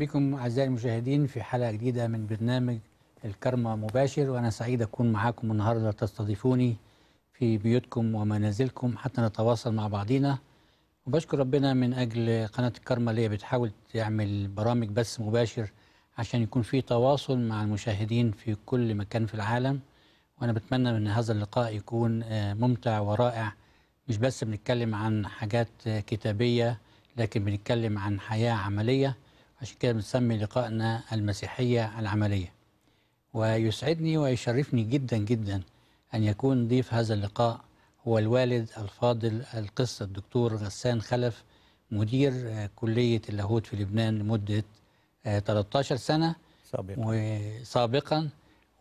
بكم أعزائي المشاهدين في حلقة جديدة من برنامج الكرمة مباشر وأنا سعيد أكون معاكم النهاردة تستضيفوني في بيوتكم ومنازلكم حتى نتواصل مع بعضينا وبشكر ربنا من أجل قناة الكرمة اللي بتحاول تعمل برامج بث مباشر عشان يكون في تواصل مع المشاهدين في كل مكان في العالم وأنا بتمنى أن هذا اللقاء يكون آه، ممتع ورائع مش بس بنتكلم عن حاجات آه، كتابية لكن بنتكلم عن حياة عملية عشان كده بنسمي لقائنا المسيحية العملية ويسعدني ويشرفني جدا جدا أن يكون ضيف هذا اللقاء هو الوالد الفاضل القس الدكتور غسان خلف مدير آه، كلية اللاهوت في لبنان لمدة 13 آه، سنة سابقا وسابقا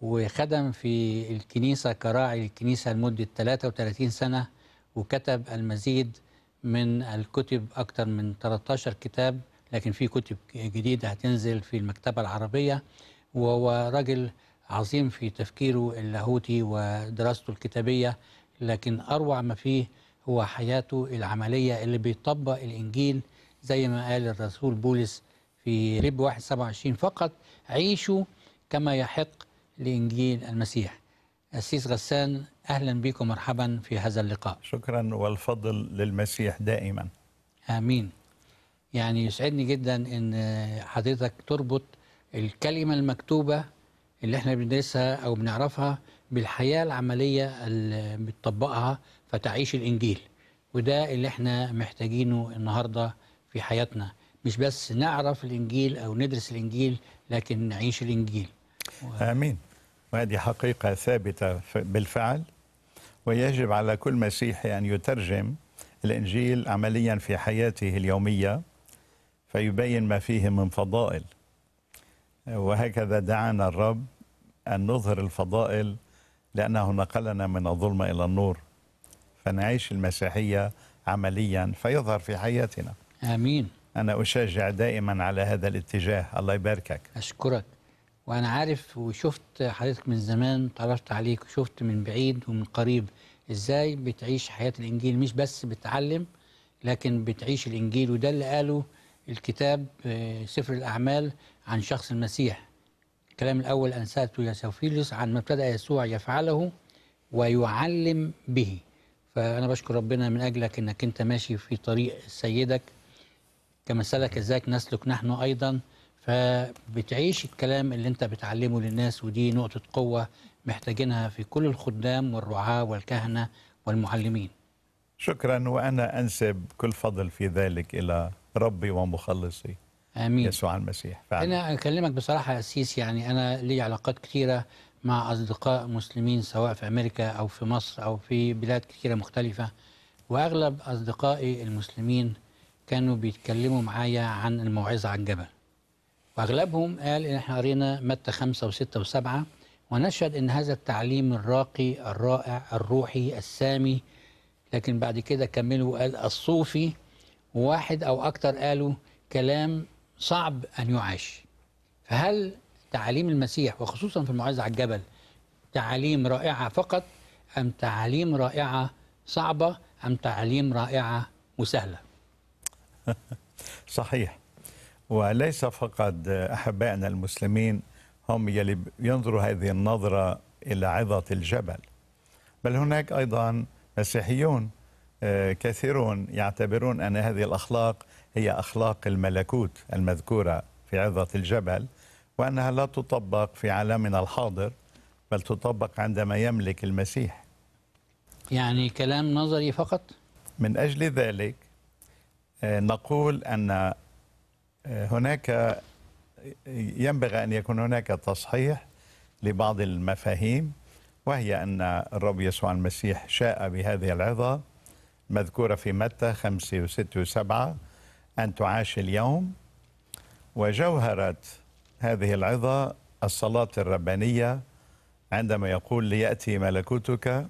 وخدم في الكنيسة كراعي الكنيسة لمدة 33 سنة وكتب المزيد من الكتب أكثر من 13 كتاب لكن في كتب جديدة هتنزل في المكتبة العربية وهو راجل عظيم في تفكيره اللاهوتي ودراسته الكتابية لكن أروع ما فيه هو حياته العملية اللي بيطبق الإنجيل زي ما قال الرسول بولس في رب 1 27 فقط عيشوا كما يحق لإنجيل المسيح السيس غسان أهلا بكم مرحبا في هذا اللقاء شكرا والفضل للمسيح دائما آمين يعني يسعدني جدا ان حضرتك تربط الكلمه المكتوبه اللي احنا بندرسها او بنعرفها بالحياه العمليه اللي بتطبقها فتعيش الانجيل وده اللي احنا محتاجينه النهارده في حياتنا مش بس نعرف الانجيل او ندرس الانجيل لكن نعيش الانجيل و... امين وهذه حقيقه ثابته بالفعل ويجب على كل مسيحي ان يترجم الانجيل عمليا في حياته اليوميه فيبين ما فيه من فضائل وهكذا دعانا الرب أن نظهر الفضائل لأنه نقلنا من الظلمة إلى النور فنعيش المسيحية عمليا فيظهر في حياتنا آمين أنا أشجع دائما على هذا الاتجاه الله يباركك أشكرك وأنا عارف وشفت حضرتك من زمان تعرفت عليك وشفت من بعيد ومن قريب إزاي بتعيش حياة الإنجيل مش بس بتعلم لكن بتعيش الإنجيل وده اللي قاله الكتاب آه، سفر الأعمال عن شخص المسيح الكلام الأول أنساته يا سوفيليوس عن ما ابتدأ يسوع يفعله ويعلم به فأنا بشكر ربنا من أجلك أنك أنت ماشي في طريق سيدك كما سلك ذاك نسلك نحن أيضا فبتعيش الكلام اللي أنت بتعلمه للناس ودي نقطة قوة محتاجينها في كل الخدام والرعاة والكهنة والمعلمين شكرا وأنا أنسب كل فضل في ذلك إلى ربي ومخلصي امين يسوع المسيح فعلا. انا اكلمك بصراحه يا سيس يعني انا لي علاقات كثيره مع اصدقاء مسلمين سواء في امريكا او في مصر او في بلاد كثيره مختلفه واغلب اصدقائي المسلمين كانوا بيتكلموا معايا عن الموعظه عن الجبل واغلبهم قال ان احنا قرينا متى خمسة وستة وسبعة ونشهد ان هذا التعليم الراقي الرائع الروحي السامي لكن بعد كده كملوا وقال الصوفي وواحد أو أكثر قالوا كلام صعب أن يعاش فهل تعاليم المسيح وخصوصا في المعز على الجبل تعاليم رائعة فقط أم تعاليم رائعة صعبة أم تعاليم رائعة وسهلة صحيح وليس فقط أحبائنا المسلمين هم يلي ينظروا هذه النظرة إلى عظة الجبل بل هناك أيضا مسيحيون آه، كثيرون يعتبرون أن هذه الأخلاق هي أخلاق الملكوت المذكورة في عظة الجبل وأنها لا تطبق في عالمنا الحاضر بل تطبق عندما يملك المسيح يعني كلام نظري فقط؟ من أجل ذلك آه، نقول أن آه، هناك ينبغي أن يكون هناك تصحيح لبعض المفاهيم وهي أن الرب يسوع المسيح شاء بهذه العظة مذكورة في متى خمسة وستة وسبعة أن تعاش اليوم وجوهرة هذه العظة الصلاة الربانية عندما يقول ليأتي ملكوتك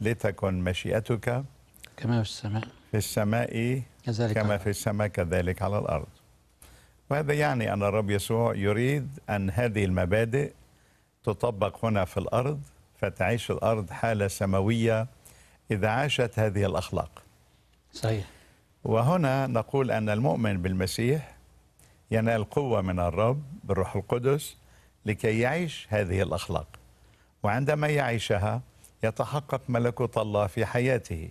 لتكن مشيئتك كما في السماء في السماء كذلك كما في السماء كذلك على الأرض وهذا يعني أن الرب يسوع يريد أن هذه المبادئ تطبق هنا في الأرض فتعيش الأرض حالة سماوية إذا عاشت هذه الأخلاق صحيح وهنا نقول أن المؤمن بالمسيح ينال قوة من الرب بالروح القدس لكي يعيش هذه الأخلاق وعندما يعيشها يتحقق ملكوت الله في حياته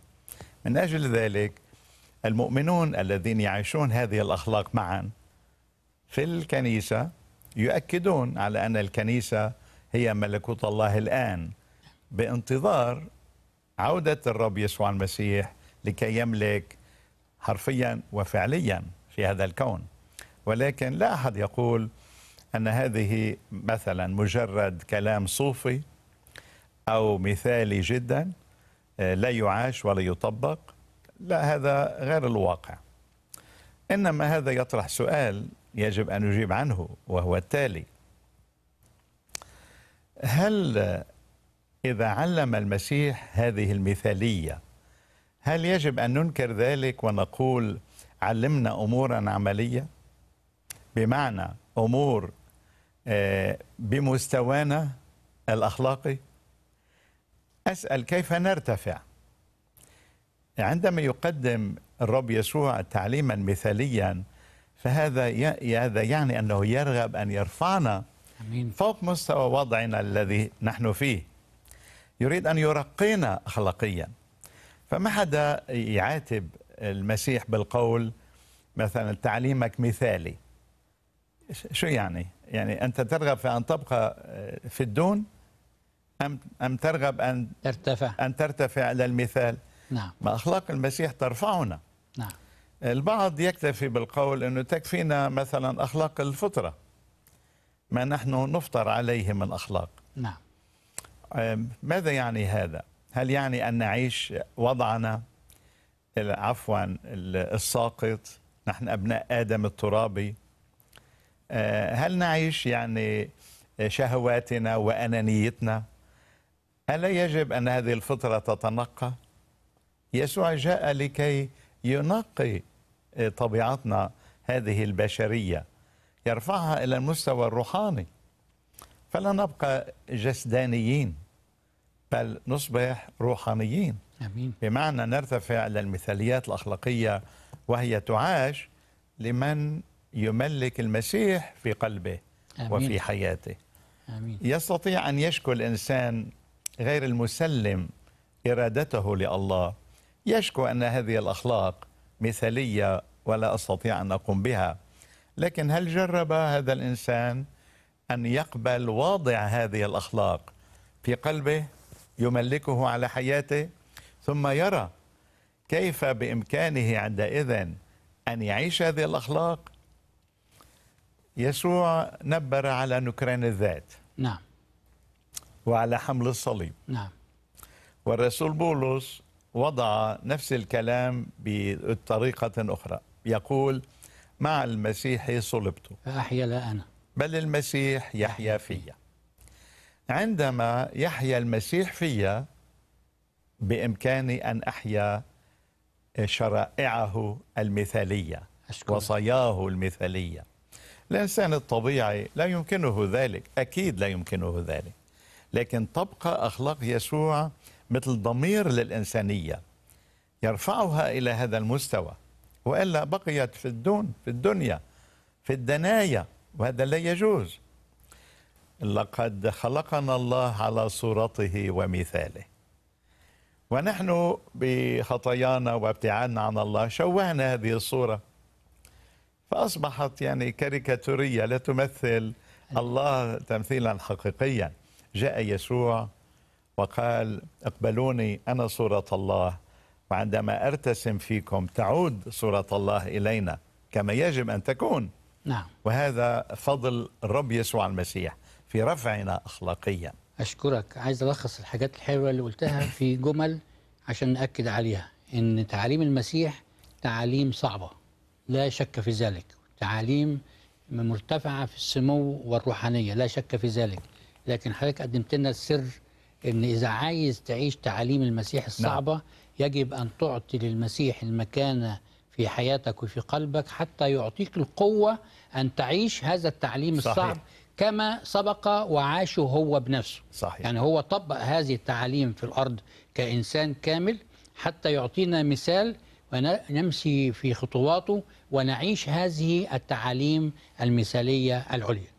من أجل ذلك المؤمنون الذين يعيشون هذه الأخلاق معا في الكنيسة يؤكدون على أن الكنيسة هي ملكوت الله الآن بانتظار عودة الرب يسوع المسيح لكي يملك حرفيا وفعليا في هذا الكون ولكن لا أحد يقول أن هذه مثلا مجرد كلام صوفي أو مثالي جدا آه، لا يعاش ولا يطبق لا هذا غير الواقع إنما هذا يطرح سؤال يجب أن نجيب عنه وهو التالي هل إذا علم المسيح هذه المثالية هل يجب أن ننكر ذلك ونقول علمنا أمورا عملية بمعنى أمور آه، بمستوانا الأخلاقي أسأل كيف نرتفع عندما يقدم الرب يسوع تعليما مثاليا فهذا هذا يعني أنه يرغب أن يرفعنا فوق مستوى وضعنا الذي نحن فيه يريد أن يرقينا أخلاقيا فما حدا يعاتب المسيح بالقول مثلا تعليمك مثالي شو يعني؟ يعني أنت ترغب في أن تبقى في الدون أم أم ترغب أن ترتفع أن ترتفع إلى المثال؟ نعم ما أخلاق المسيح ترفعنا نعم البعض يكتفي بالقول أنه تكفينا مثلا أخلاق الفطرة ما نحن نفطر عليه من أخلاق نعم ماذا يعني هذا؟ هل يعني أن نعيش وضعنا عفوا الساقط نحن أبناء آدم الترابي أه، هل نعيش يعني شهواتنا وأنانيتنا ألا يجب أن هذه الفطرة تتنقى يسوع جاء لكي ينقي أه، طبيعتنا هذه البشرية يرفعها إلى المستوى الروحاني فلا نبقى جسدانيين بل نصبح روحانيين أمين. بمعنى نرتفع إلى المثاليات الأخلاقية وهي تعاش لمن يملك المسيح في قلبه أمين. وفي حياته أمين. يستطيع أن يشكو الإنسان غير المسلم إرادته لله يشكو أن هذه الأخلاق مثالية ولا أستطيع أن أقوم بها لكن هل جرب هذا الإنسان أن يقبل واضع هذه الأخلاق في قلبه يملكه على حياته ثم يرى كيف بامكانه عندئذ ان يعيش هذه الاخلاق يسوع نبر على نكران الذات نعم وعلى حمل الصليب نعم والرسول بولس وضع نفس الكلام بطريقة أخرى يقول مع المسيح صلبت فأحيا لا أنا بل المسيح يحيا فيّ عندما يحيا المسيح في بإمكاني أن أحيا شرائعه المثالية أشكر. وصاياه المثالية الإنسان الطبيعي لا يمكنه ذلك أكيد لا يمكنه ذلك لكن تبقى أخلاق يسوع مثل ضمير للإنسانية يرفعها إلى هذا المستوى وإلا بقيت في الدون في الدنيا في الدنايا وهذا لا يجوز لقد خلقنا الله على صورته ومثاله ونحن بخطايانا وابتعادنا عن الله شوهنا هذه الصورة فأصبحت يعني كاريكاتورية لا تمثل الله تمثيلا حقيقيا جاء يسوع وقال اقبلوني أنا صورة الله وعندما أرتسم فيكم تعود صورة الله إلينا كما يجب أن تكون نعم وهذا فضل الرب يسوع المسيح في رفعنا أخلاقيا أشكرك عايز ألخص الحاجات الحلوة اللي قلتها في جمل عشان نأكد عليها إن تعاليم المسيح تعاليم صعبة لا شك في ذلك تعاليم مرتفعة في السمو والروحانية لا شك في ذلك لكن حضرتك قدمت لنا السر إن إذا عايز تعيش تعاليم المسيح نعم. الصعبة نعم. يجب أن تعطي للمسيح المكانة في حياتك وفي قلبك حتى يعطيك القوة أن تعيش هذا التعليم صحيح. الصعب كما سبق وعاشه هو بنفسه صحيح. يعني هو طبق هذه التعاليم في الأرض كإنسان كامل حتى يعطينا مثال ونمشي في خطواته ونعيش هذه التعاليم المثالية العليا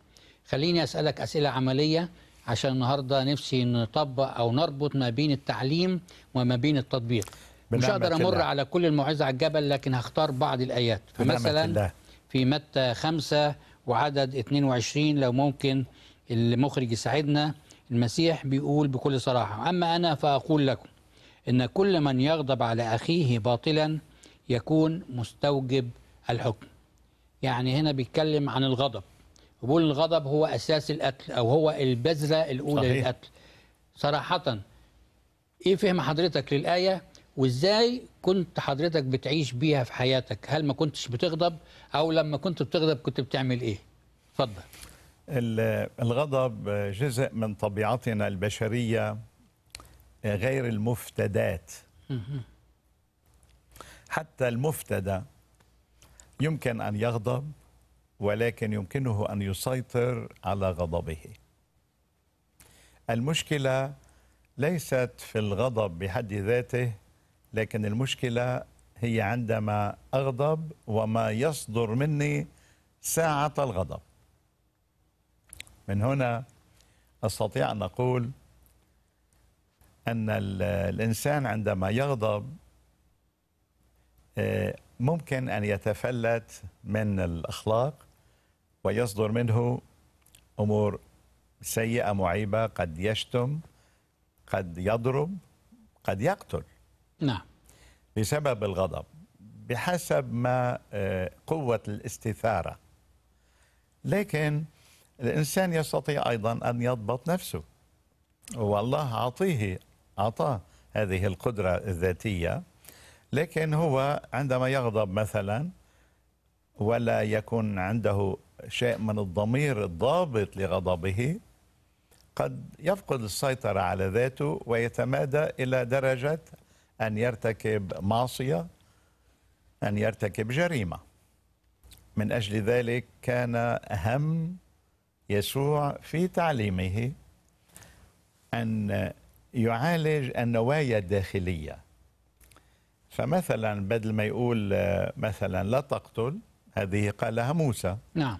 خليني أسألك أسئلة عملية عشان النهاردة نفسي نطبق أو نربط ما بين التعليم وما بين التطبيق مش هقدر أمر الله. على كل الموعظة على الجبل لكن هختار بعض الآيات مثلا الله. في متى خمسة وعدد 22 لو ممكن المخرج يساعدنا المسيح بيقول بكل صراحة أما أنا فأقول لكم إن كل من يغضب على أخيه باطلا يكون مستوجب الحكم يعني هنا بيتكلم عن الغضب بيقول الغضب هو أساس القتل أو هو البذرة الأولى صحيح. للقتل صراحة إيه فهم حضرتك للآية وإزاي كنت حضرتك بتعيش بيها في حياتك هل ما كنتش بتغضب او لما كنت بتغضب كنت بتعمل ايه اتفضل الغضب جزء من طبيعتنا البشريه غير المفتدات حتى المفتدى يمكن ان يغضب ولكن يمكنه ان يسيطر على غضبه المشكله ليست في الغضب بحد ذاته لكن المشكلة هي عندما أغضب وما يصدر مني ساعة الغضب من هنا أستطيع أن أقول أن الإنسان عندما يغضب آه، ممكن أن يتفلت من الأخلاق ويصدر منه أمور سيئة معيبة قد يشتم قد يضرب قد يقتل نعم بسبب الغضب بحسب ما آه، قوة الاستثارة لكن الإنسان يستطيع أيضا أن يضبط نفسه والله أعطيه أعطاه هذه القدرة الذاتية لكن هو عندما يغضب مثلا ولا يكون عنده شيء من الضمير الضابط لغضبه قد يفقد السيطرة على ذاته ويتمادى إلى درجة أن يرتكب معصية أن يرتكب جريمة من أجل ذلك كان هم يسوع في تعليمه أن يعالج النوايا الداخلية فمثلا بدل ما يقول مثلا لا تقتل هذه قالها موسى نعم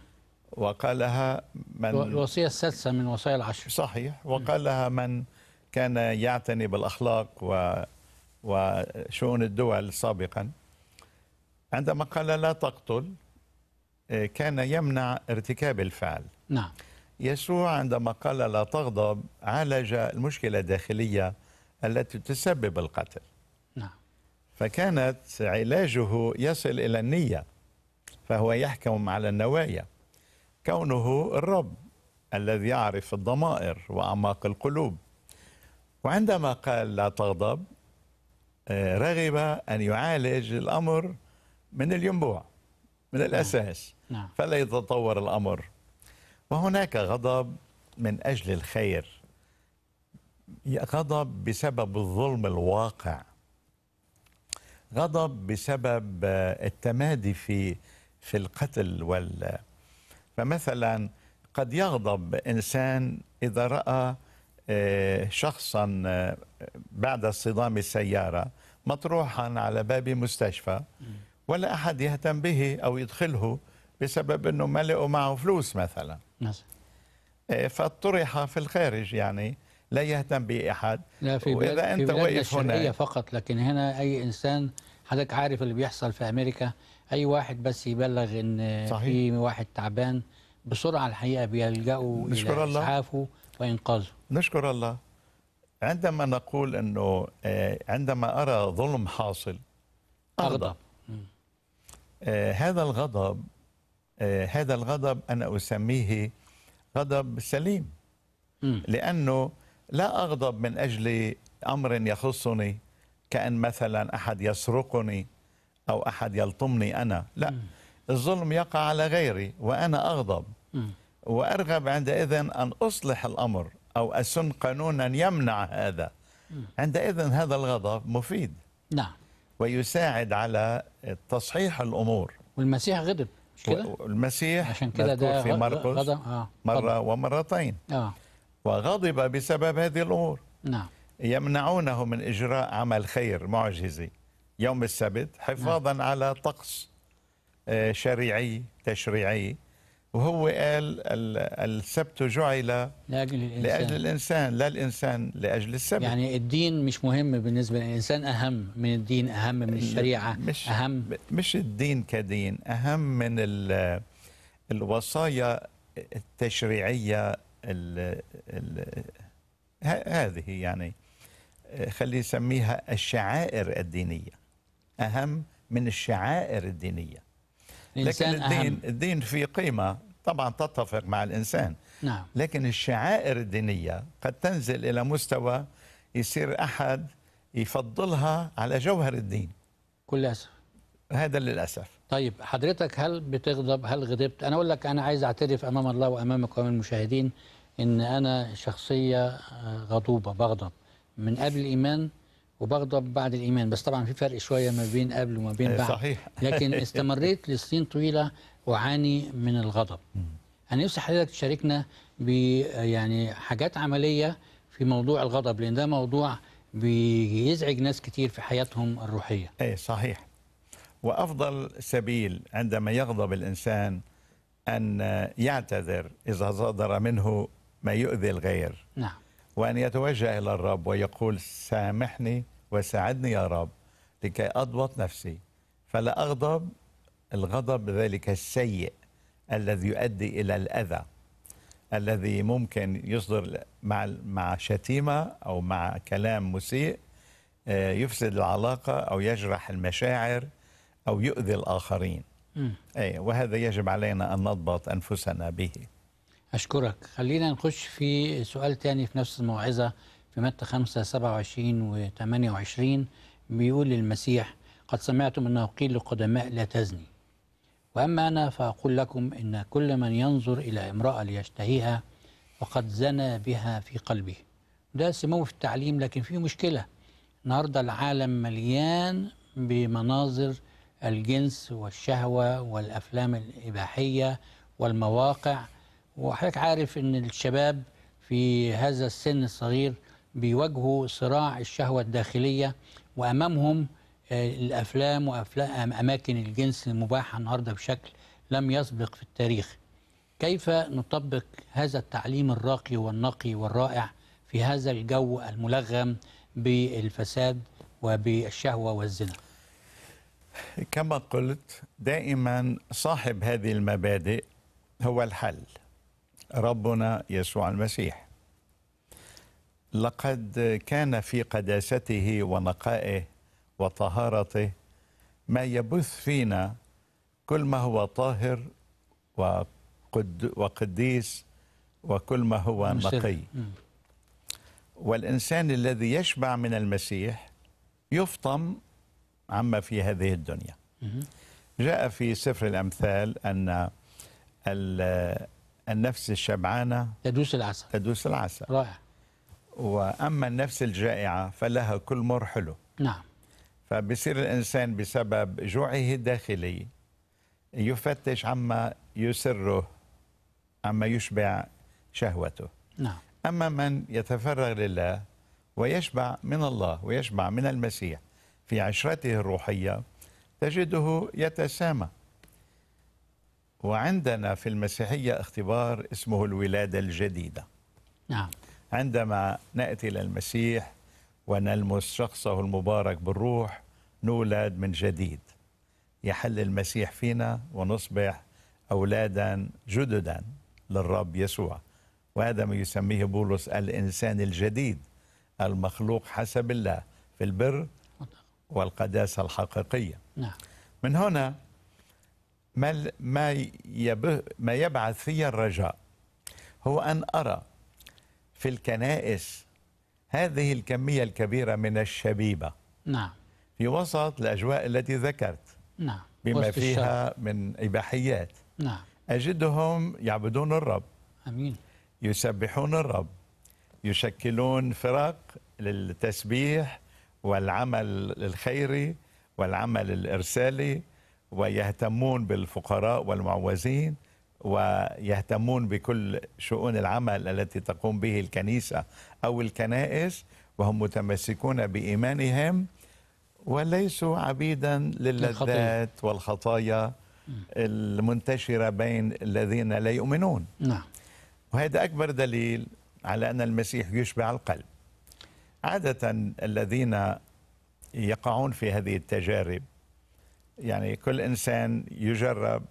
وقالها من الوصية السادسة من وصايا العشر صحيح وقالها من كان يعتني بالأخلاق و وشؤون الدول سابقا عندما قال لا تقتل آه، كان يمنع ارتكاب الفعل نعم يسوع عندما قال لا تغضب عالج المشكلة الداخلية التي تسبب القتل نعم فكانت علاجه يصل إلى النية فهو يحكم على النوايا كونه الرب الذي يعرف الضمائر وأعماق القلوب وعندما قال لا تغضب آه، رغب أن يعالج الأمر من الينبوع من نعم. الأساس نعم. فلا يتطور الأمر وهناك غضب من أجل الخير غضب بسبب الظلم الواقع غضب بسبب آه، التمادي في في القتل وال فمثلا قد يغضب انسان اذا راى آه، شخصا بعد اصطدام السيارة مطروحا على باب مستشفى ولا أحد يهتم به أو يدخله بسبب أنه ما لقوا معه فلوس مثلا نعم. إيه، فطرح في الخارج يعني لا يهتم به أحد لا في بلاد بلد أنت واقف هنا فقط لكن هنا أي إنسان حضرتك عارف اللي بيحصل في أمريكا أي واحد بس يبلغ إن صحيح. في واحد تعبان بسرعة الحقيقة بيلجأوا إلى إسعافه وإنقاذه نشكر الله عندما نقول انه آه، عندما ارى ظلم حاصل اغضب آه، هذا الغضب آه، هذا الغضب انا اسميه غضب سليم لانه لا اغضب من اجل امر يخصني كان مثلا احد يسرقني او احد يلطمني انا لا الظلم يقع على غيري وانا اغضب وارغب عندئذ ان اصلح الامر أو أسن قانونا يمنع هذا عندئذ هذا الغضب مفيد نعم ويساعد على تصحيح الأمور والمسيح غضب مش كده؟ المسيح عشان كده ده في مرقس غضب آه. مرة غضب. ومرتين آه. وغضب بسبب هذه الأمور نعم يمنعونه من إجراء عمل خير معجزي يوم السبت نعم. حفاظا نعم. على طقس آه، شريعي تشريعي وهو قال السبت جعل لأجل الإنسان لأجل الإنسان لا الإنسان لأجل السبت يعني الدين مش مهم بالنسبة للإنسان أهم من الدين أهم من الشريعة مش أهم مش الدين كدين أهم من الوصايا التشريعية ال ال هذه يعني خلي يسميها الشعائر الدينية أهم من الشعائر الدينية لكن الدين أهم. الدين في قيمه طبعا تتفق مع الانسان نعم. لكن الشعائر الدينيه قد تنزل الى مستوى يصير احد يفضلها على جوهر الدين كل اسف هذا للاسف طيب حضرتك هل بتغضب هل غضبت انا اقول لك انا عايز اعترف امام الله وامامك وامام المشاهدين ان انا شخصيه آه، غضوبه بغضب من قبل الايمان وبغضب بعد الايمان بس طبعا في فرق شويه ما بين قبل وما بين إيه، بعد صحيح لكن استمريت لسنين طويله اعاني من الغضب انا نفسي حضرتك تشاركنا ب يعني حاجات عمليه في موضوع الغضب لان ده موضوع بيزعج ناس كتير في حياتهم الروحيه ايه صحيح وافضل سبيل عندما يغضب الانسان ان يعتذر اذا صدر منه ما يؤذي الغير نعم وأن يتوجه إلى الرب ويقول سامحني وساعدني يا رب لكي أضبط نفسي فلا أغضب الغضب ذلك السيء الذي يؤدي إلى الأذى الذي ممكن يصدر مع مع شتيمة أو مع كلام مسيء آه، يفسد العلاقة أو يجرح المشاعر أو يؤذي الآخرين أي وهذا يجب علينا أن نضبط أنفسنا به أشكرك خلينا نخش في سؤال تاني في نفس الموعظة في متى 5 27 و 28 بيقول المسيح قد سمعتم انه قيل للقدماء لا تزني واما انا فاقول لكم ان كل من ينظر الى امراه ليشتهيها فقد زنى بها في قلبه ده سمو في التعليم لكن في مشكله النهارده العالم مليان بمناظر الجنس والشهوه والافلام الاباحيه والمواقع وحضرتك عارف ان الشباب في هذا السن الصغير بيواجهوا صراع الشهوة الداخلية وأمامهم آه، الأفلام وأفلام أماكن الجنس المباحة النهاردة بشكل لم يسبق في التاريخ كيف نطبق هذا التعليم الراقي والنقي والرائع في هذا الجو الملغم بالفساد وبالشهوة والزنا كما قلت دائما صاحب هذه المبادئ هو الحل ربنا يسوع المسيح لقد كان في قداسته ونقائه وطهارته ما يبث فينا كل ما هو طاهر وقد وقديس وكل ما هو نقي والإنسان الذي يشبع من المسيح يفطم عما في هذه الدنيا جاء في سفر الأمثال أن النفس الشبعانة تدوس العسل تدوس العسل رائع واما النفس الجائعه فلها كل مر حلو نعم فبصير الانسان بسبب جوعه الداخلي يفتش عما يسره عما يشبع شهوته نعم اما من يتفرغ لله ويشبع من الله ويشبع من المسيح في عشرته الروحيه تجده يتسامى وعندنا في المسيحيه اختبار اسمه الولاده الجديده نعم عندما ناتي الى المسيح ونلمس شخصه المبارك بالروح نولد من جديد يحل المسيح فينا ونصبح اولادا جددا للرب يسوع وهذا ما يسميه بولس الانسان الجديد المخلوق حسب الله في البر والقداسه الحقيقيه نعم. من هنا ما ما يبعث في الرجاء هو ان ارى في الكنائس هذه الكمية الكبيرة من الشبيبة نعم في وسط الأجواء التي ذكرت نعم بما فيها الشرق. من إباحيات نعم أجدهم يعبدون الرب أمين يسبحون الرب يشكلون فرق للتسبيح والعمل الخيري والعمل الإرسالي ويهتمون بالفقراء والمعوزين ويهتمون بكل شؤون العمل التي تقوم به الكنيسة أو الكنائس وهم متمسكون بإيمانهم وليسوا عبيدا للذات والخطايا المنتشرة بين الذين لا يؤمنون نعم وهذا أكبر دليل على أن المسيح يشبع القلب عادة الذين يقعون في هذه التجارب يعني كل إنسان يجرب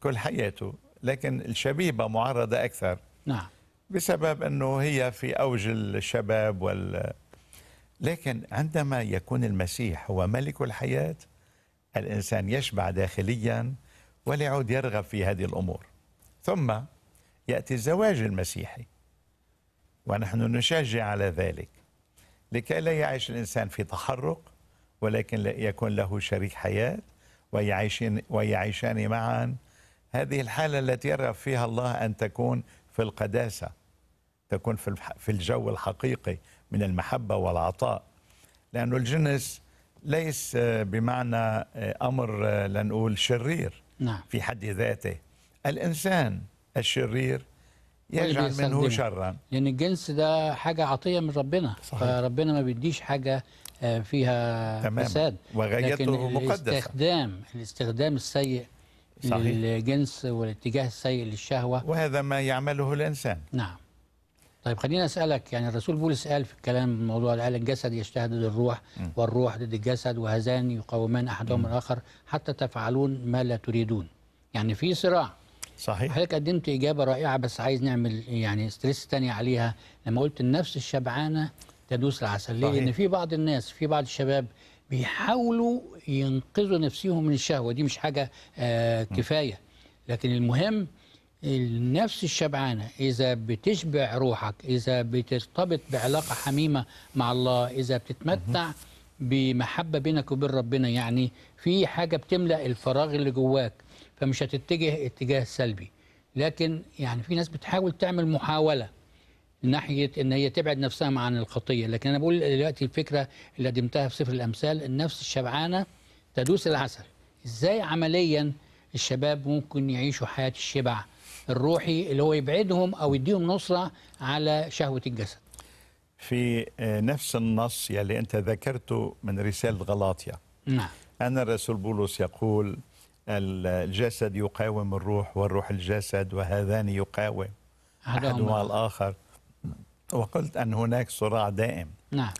كل حياته لكن الشبيبه معرضه اكثر نعم بسبب انه هي في اوج الشباب وال لكن عندما يكون المسيح هو ملك الحياه الانسان يشبع داخليا ولا يعود يرغب في هذه الامور ثم ياتي الزواج المسيحي ونحن نشجع على ذلك لكي لا يعيش الانسان في تحرق ولكن يكون له شريك حياه ويعيشان ويعيشان معا هذه الحالة التي يرغب فيها الله أن تكون في القداسة تكون في الجو الحقيقي من المحبة والعطاء لأن الجنس ليس بمعنى أمر لنقول شرير نعم. في حد ذاته الإنسان الشرير يجعل منه شرا لأن الجنس ده حاجة عطية من ربنا صحيح. فربنا ما بيديش حاجة آه، فيها تمام. فساد وغايته مقدسة الاستخدام الاستخدام السيء صحيح. للجنس والاتجاه السيء للشهوة وهذا ما يعمله الإنسان نعم طيب خلينا أسألك يعني الرسول بولس قال في الكلام موضوع قال الجسد يجتهد ضد الروح والروح ضد الجسد وهذان يقاومان أحدهما الآخر حتى تفعلون ما لا تريدون يعني في صراع صحيح حضرتك قدمت إجابة رائعة بس عايز نعمل يعني ستريس تاني عليها لما قلت النفس الشبعانة تدوس العسل ليه؟ لأن في بعض الناس في بعض الشباب بيحاولوا ينقذوا نفسهم من الشهوه دي مش حاجه آه، كفايه لكن المهم النفس الشبعانه اذا بتشبع روحك اذا بترتبط بعلاقه حميمه مع الله اذا بتتمتع بمحبه بينك وبين ربنا يعني في حاجه بتملا الفراغ اللي جواك فمش هتتجه اتجاه سلبي لكن يعني في ناس بتحاول تعمل محاوله ناحيه ان هي تبعد نفسها عن الخطيه لكن انا بقول دلوقتي الفكره اللي قدمتها في سفر الامثال النفس الشبعانه تدوس العسل ازاي عمليا الشباب ممكن يعيشوا حياه الشبع الروحي اللي هو يبعدهم او يديهم نصره على شهوه الجسد في آه، نفس النص يلي انت ذكرته من رساله غلاطيا نعم ان الرسول بولس يقول الجسد يقاوم الروح والروح الجسد وهذان يقاوم احدهما الاخر وقلت أن هناك صراع دائم نعم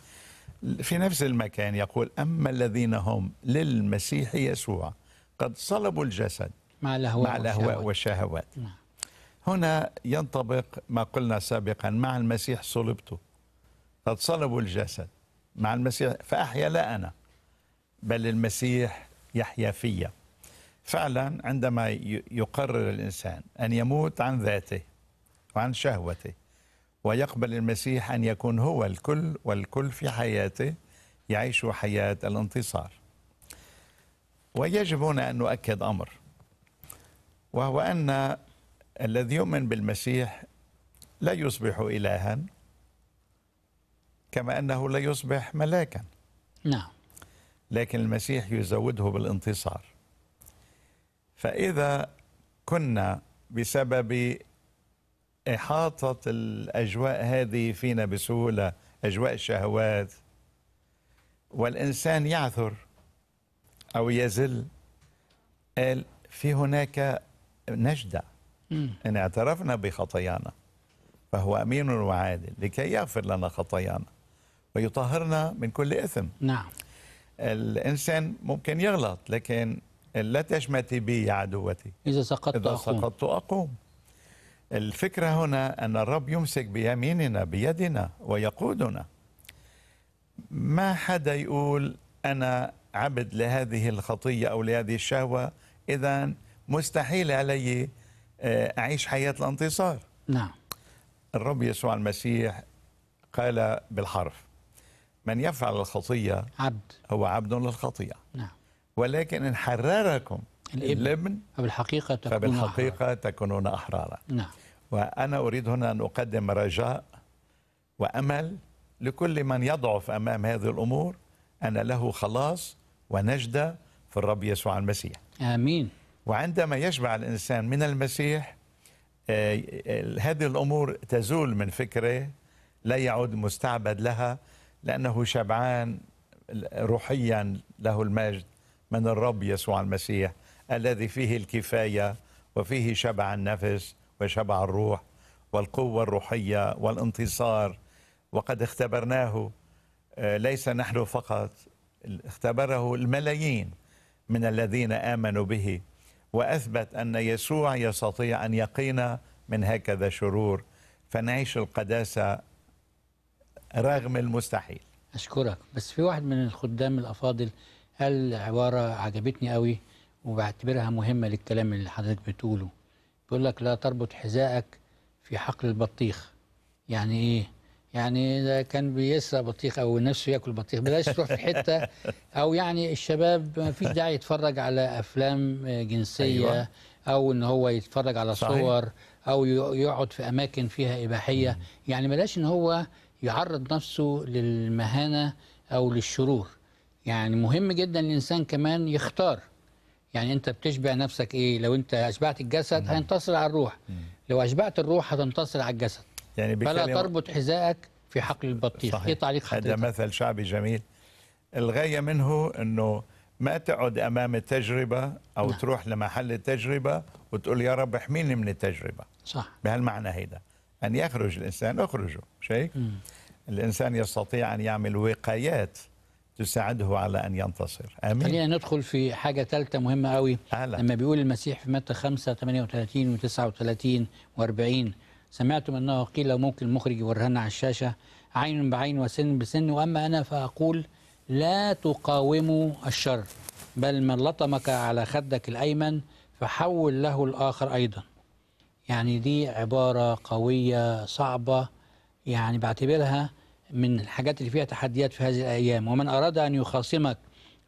في نفس المكان يقول أما الذين هم للمسيح يسوع قد صلبوا الجسد مع الأهواء, مع الأهواء والشهوات نعم. هنا ينطبق ما قلنا سابقا مع المسيح صلبته قد صلبوا الجسد مع المسيح فأحيا لا أنا بل المسيح يحيا فيا فعلا عندما يقرر الإنسان أن يموت عن ذاته وعن شهوته ويقبل المسيح أن يكون هو الكل والكل في حياته يعيش حياة الانتصار ويجب هنا أن نؤكد أمر وهو أن الذي يؤمن بالمسيح لا يصبح إلها كما أنه لا يصبح ملاكا نعم لكن المسيح يزوده بالانتصار فإذا كنا بسبب إحاطة الاجواء هذه فينا بسهوله اجواء الشهوات والانسان يعثر او يزل قال في هناك نجدة ان اعترفنا بخطايانا فهو امين وعادل لكي يغفر لنا خطايانا ويطهرنا من كل اثم نعم الانسان ممكن يغلط لكن لا تشمتي بي يا عدوتي اذا سقطت اذا سقطت اقوم الفكرة هنا أن الرب يمسك بيميننا بيدنا ويقودنا ما حدا يقول أنا عبد لهذه الخطية أو لهذه الشهوة إذا مستحيل علي آه، أعيش حياة الانتصار نعم الرب يسوع المسيح قال بالحرف من يفعل الخطية عبد هو عبد للخطية نعم ولكن إن حرركم الابن فبالحقيقة تكون فبالحقيقة أحرار. تكونون أحرارا نعم وأنا أريد هنا أن أقدم رجاء وأمل لكل من يضعف أمام هذه الأمور أن له خلاص ونجدة في الرب يسوع المسيح آمين وعندما يشبع الإنسان من المسيح آه، آه، هذه الأمور تزول من فكره لا يعود مستعبد لها لأنه شبعان روحيا له المجد من الرب يسوع المسيح الذي فيه الكفاية وفيه شبع النفس وشبع الروح والقوة الروحية والانتصار وقد اختبرناه آه، ليس نحن فقط اختبره الملايين من الذين آمنوا به وأثبت أن يسوع يستطيع أن يقينا من هكذا شرور فنعيش القداسة رغم المستحيل أشكرك بس في واحد من الخدام الأفاضل قال عبارة عجبتني قوي وبعتبرها مهمة للكلام اللي حضرتك بتقوله بيقول لك لا تربط حذائك في حقل البطيخ يعني ايه يعني اذا كان بيسرق بطيخ او نفسه ياكل بطيخ بلاش تروح في حته او يعني الشباب ما فيش داعي يتفرج على افلام جنسيه أيوة. او ان هو يتفرج على صحيح. صور او يقعد في اماكن فيها اباحيه يعني بلاش ان هو يعرض نفسه للمهانه او للشرور يعني مهم جدا الانسان كمان يختار يعني انت بتشبع نفسك ايه لو انت اشبعت الجسد مم. هينتصر على الروح مم. لو اشبعت الروح هتنتصر على الجسد يعني فلا تربط حذائك في حقل البطيخ صحيح. إيه تعليق هذا مثل شعبي جميل الغايه منه انه ما تقعد امام التجربه او نعم. تروح لمحل التجربه وتقول يا رب احميني من التجربه صح بهالمعنى هيدا ان يخرج الانسان اخرجه شيء الانسان يستطيع ان يعمل وقايات تساعده على أن ينتصر آمين خلينا ندخل في حاجة ثالثة مهمة قوي أهلا. لما بيقول المسيح في متى 5 38 و 39 و 40 سمعتم أنه قيل ممكن المخرج يورهنا على الشاشة عين بعين وسن بسن وأما أنا فأقول لا تقاوموا الشر بل من لطمك على خدك الأيمن فحول له الآخر أيضا يعني دي عبارة قوية صعبة يعني بعتبرها من الحاجات اللي فيها تحديات في هذه الأيام ومن أراد أن يخاصمك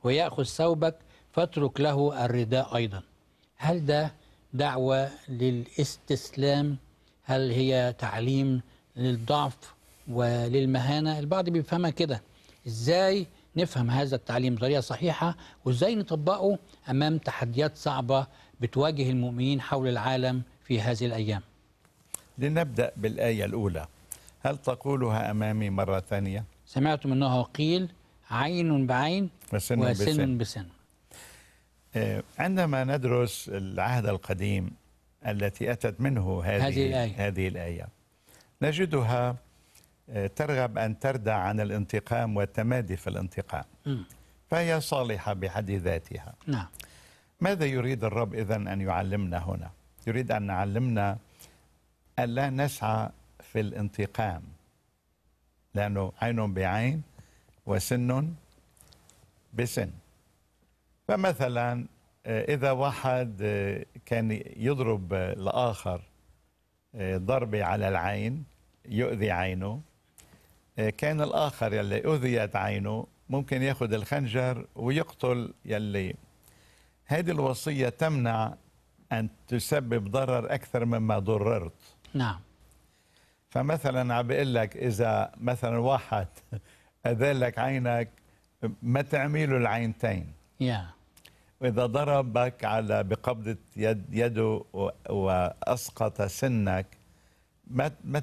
ويأخذ ثوبك فاترك له الرداء أيضا هل ده دعوة للاستسلام هل هي تعليم للضعف وللمهانة البعض بيفهمها كده إزاي نفهم هذا التعليم بطريقة صحيحة وإزاي نطبقه أمام تحديات صعبة بتواجه المؤمنين حول العالم في هذه الأيام لنبدأ بالآية الأولى هل تقولها أمامي مرة ثانية؟ سمعت منها قيل عين بعين وسن, وسن بسن, بسن. آه، عندما ندرس العهد القديم التي أتت منه هذه, هذه الآية, هذه الآية نجدها آه، ترغب أن تردع عن الانتقام والتمادي في الانتقام م. فهي صالحة بحد ذاتها نعم ماذا يريد الرب إذا أن يعلمنا هنا؟ يريد أن نعلمنا ألا نسعى في الانتقام لأنه عين بعين وسن بسن فمثلا آه، إذا واحد آه، كان يضرب آه، الآخر ضربة على العين يؤذي عينه كان الآخر يلي أذيت عينه ممكن ياخذ الخنجر ويقتل يلي هذه الوصية تمنع أن تسبب ضرر أكثر مما ضررت نعم فمثلا عم بقول لك اذا مثلا واحد اذلك عينك ما تعمله العينتين yeah. واذا ضربك على بقبضه يد يده واسقط سنك ما ما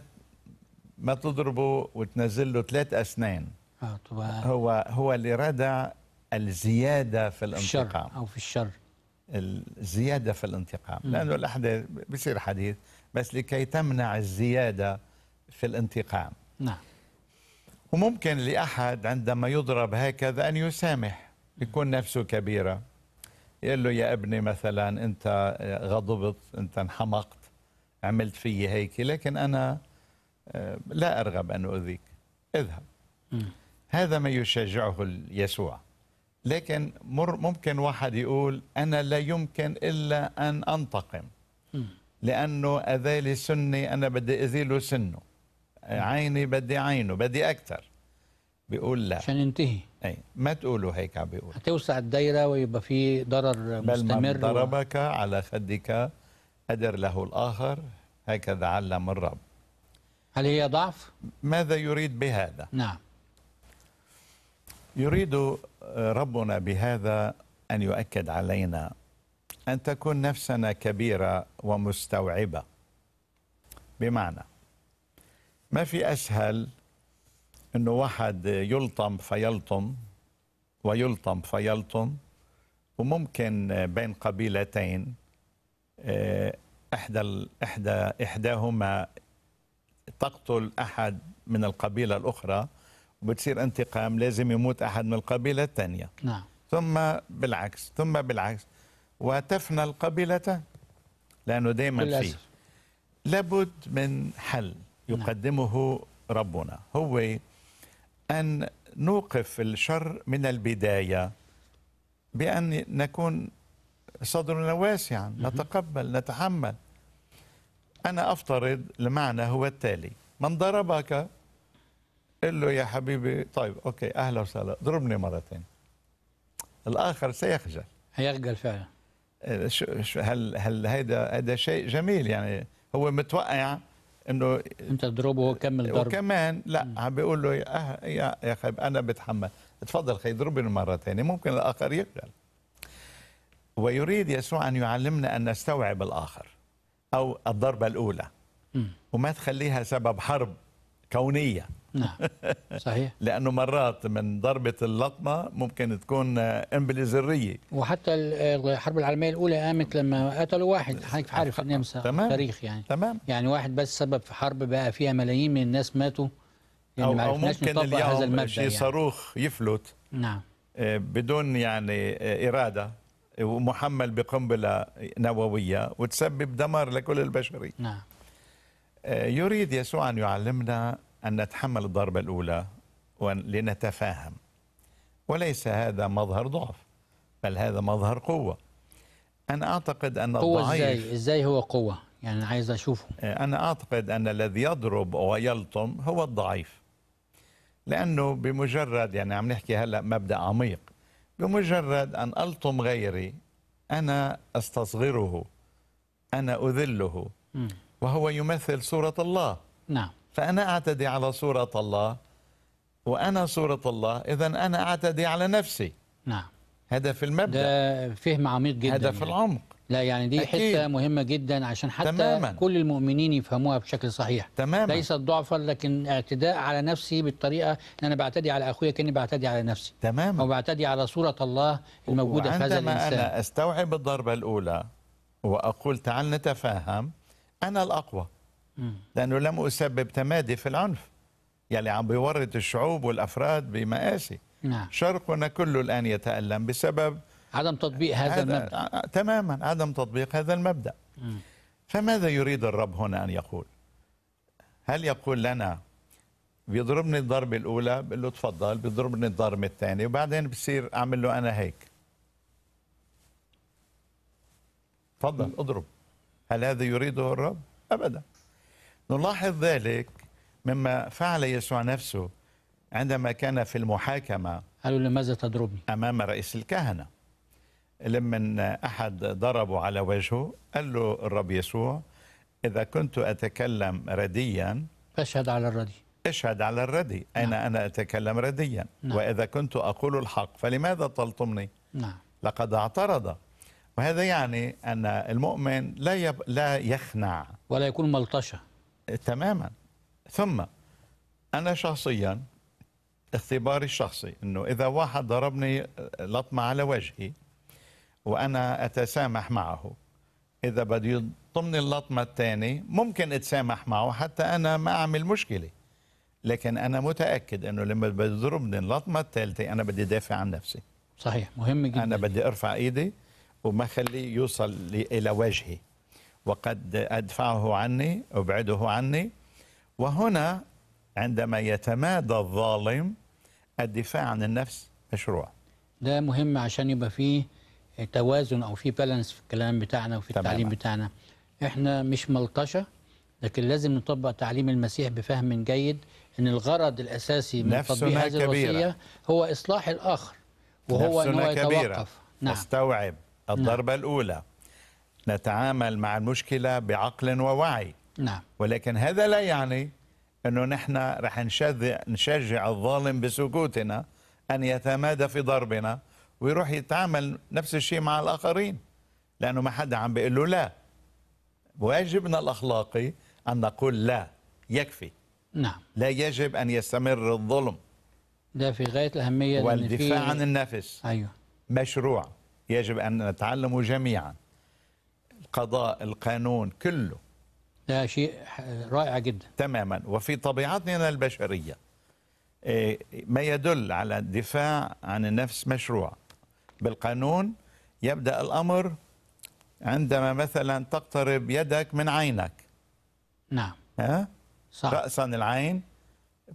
ما تضربه وتنزل له ثلاث اسنان آه، آه. هو هو اللي ردع الزياده في الانتقام الشر او في الشر الزياده في الانتقام لانه الاحداث بصير حديث بس لكي تمنع الزياده في الانتقام نعم وممكن لأحد عندما يضرب هكذا أن يسامح يكون نفسه كبيرة يقول له يا ابني مثلا أنت غضبت أنت انحمقت عملت فيي هيك لكن أنا آه، لا أرغب أن أؤذيك اذهب م. هذا ما يشجعه يسوع لكن ممكن واحد يقول أنا لا يمكن إلا أن أنتقم لأنه أذالي سني أنا بدي أذيله سنه آه، عيني بدي عينه بدي اكثر بيقول لا عشان ينتهي اي ما تقولوا هيك عم بيقول هتوسع الدايره ويبقى في ضرر بل مستمر بل ضربك و... على خدك قدر له الاخر هكذا علم الرب هل هي ضعف؟ ماذا يريد بهذا؟ نعم يريد آه، ربنا بهذا ان يؤكد علينا ان تكون نفسنا كبيره ومستوعبه بمعنى ما في أسهل أنه واحد يلطم فيلطم ويلطم فيلطم وممكن بين قبيلتين آه، إحدى إحدى إحداهما تقتل أحد من القبيلة الأخرى وبتصير انتقام لازم يموت أحد من القبيلة الثانية نعم. ثم بالعكس ثم بالعكس وتفنى القبيلتان لأنه دائما في لابد من حل نعم. يقدمه ربنا هو أن نوقف الشر من البداية بأن نكون صدرنا واسعا نتقبل نتحمل أنا أفترض المعنى هو التالي من ضربك قل له يا حبيبي طيب أوكي أهلا وسهلا ضربني مرتين الآخر سيخجل هيخجل فعلا آه، هل هل هيدا هذا شيء جميل يعني هو متوقع انه انت تضربه وكمل ضربه وكمان لا عم بيقول له يا, يا, يا خيب انا بتحمل تفضل خي ضربني مره ثانيه ممكن الاخر يقبل ويريد يسوع ان يعلمنا ان نستوعب الاخر او الضربه الاولى م. وما تخليها سبب حرب كونيه نعم صحيح لانه مرات من ضربه اللطمه ممكن تكون قنبله ذريه وحتى الحرب العالميه الاولى قامت لما قتلوا واحد حضرتك عارف النمسا التاريخ يعني تمام يعني واحد بس سبب في حرب بقى فيها ملايين من الناس ماتوا يعني أو, أو ممكن اليوم شيء يعني. صاروخ يفلت نعم آه، بدون يعني آه، إرادة آه، ومحمل بقنبلة نووية وتسبب دمار لكل البشرية نعم يريد يسوع أن يعلمنا أن نتحمل الضربة الأولى ولنتفاهم وليس هذا مظهر ضعف بل هذا مظهر قوة أنا أعتقد أن قوة الضعيف إزاي؟ إزاي هو قوة؟ يعني عايز أشوفه آه، أنا أعتقد أن الذي يضرب ويلطم هو الضعيف لأنه بمجرد يعني عم نحكي هلأ مبدأ عميق بمجرد أن ألطم غيري أنا أستصغره أنا أذله وهو يمثل صورة الله نعم فأنا أعتدي على صورة الله وأنا صورة الله إذا أنا أعتدي على نفسي نعم هذا في المبدأ ده فهم عميق جدا هذا في يعني. العمق لا يعني دي أكيد. حته مهمه جدا عشان حتى تماماً. كل المؤمنين يفهموها بشكل صحيح تماما ليست ضعفا لكن اعتداء على نفسي بالطريقه ان انا بعتدي على اخويا كاني بعتدي على نفسي تماما او بعتدي على صوره الله الموجوده في هذا الانسان عندما انا استوعب الضربه الاولى واقول تعال نتفاهم انا الاقوى لأنه لم أسبب تمادي في العنف يعني عم بيورط الشعوب والأفراد بمآسي نعم. شرقنا كله الآن يتألم بسبب عدم تطبيق هذا, هذا المبدأ آه، تماما عدم تطبيق هذا المبدأ م. فماذا يريد الرب هنا أن يقول هل يقول لنا بيضربني الضربة الأولى بقول له تفضل بيضربني الضربة الثانية وبعدين بصير أعمل له أنا هيك تفضل اضرب هل هذا يريده الرب؟ أبدا نلاحظ ذلك مما فعل يسوع نفسه عندما كان في المحاكمة قالوا لماذا تضربني أمام رئيس الكهنة لما أحد ضربه على وجهه قال له الرب يسوع إذا كنت أتكلم رديا فاشهد على الردي اشهد على الردي أين نعم. أنا أتكلم رديا نعم. وإذا كنت أقول الحق فلماذا تلطمني نعم. لقد اعترض وهذا يعني أن المؤمن لا, يب... لا يخنع ولا يكون ملطشة تماما ثم أنا شخصيا اختباري الشخصي أنه إذا واحد ضربني لطمة على وجهي وأنا أتسامح معه إذا بده يطمني اللطمة الثانية ممكن أتسامح معه حتى أنا ما أعمل مشكلة لكن أنا متأكد أنه لما بده يضربني اللطمة الثالثة أنا بدي دافع عن نفسي صحيح مهم جدا أنا بدي أرفع إيدي وما خليه يوصل إلى وجهي وقد أدفعه عني أبعده عني وهنا عندما يتمادى الظالم الدفاع عن النفس مشروع ده مهم عشان يبقى فيه توازن او في بالانس في الكلام بتاعنا وفي تماما. التعليم بتاعنا احنا مش ملطشه لكن لازم نطبق تعليم المسيح بفهم جيد ان الغرض الاساسي من تطبيق هذه كبيرة. الوصيه هو اصلاح الاخر وهو انه يتوقف نعم استوعب نعم. الضربه نعم. الاولى نتعامل مع المشكلة بعقل ووعي نعم. ولكن هذا لا يعني أنه نحن رح نشجع الظالم بسكوتنا أن يتمادى في ضربنا ويروح يتعامل نفس الشيء مع الآخرين لأنه ما حدا عم بيقول له لا واجبنا الأخلاقي أن نقول لا يكفي نعم لا يجب أن يستمر الظلم ده في غاية الأهمية والدفاع في... عن النفس أيوه مشروع يجب أن نتعلمه جميعاً القضاء القانون كله ده شيء رائع جدا تماما وفي طبيعتنا البشرية إيه، ما يدل على الدفاع عن النفس مشروع بالقانون يبدأ الأمر عندما مثلا تقترب يدك من عينك نعم ها؟ صح. رأسا العين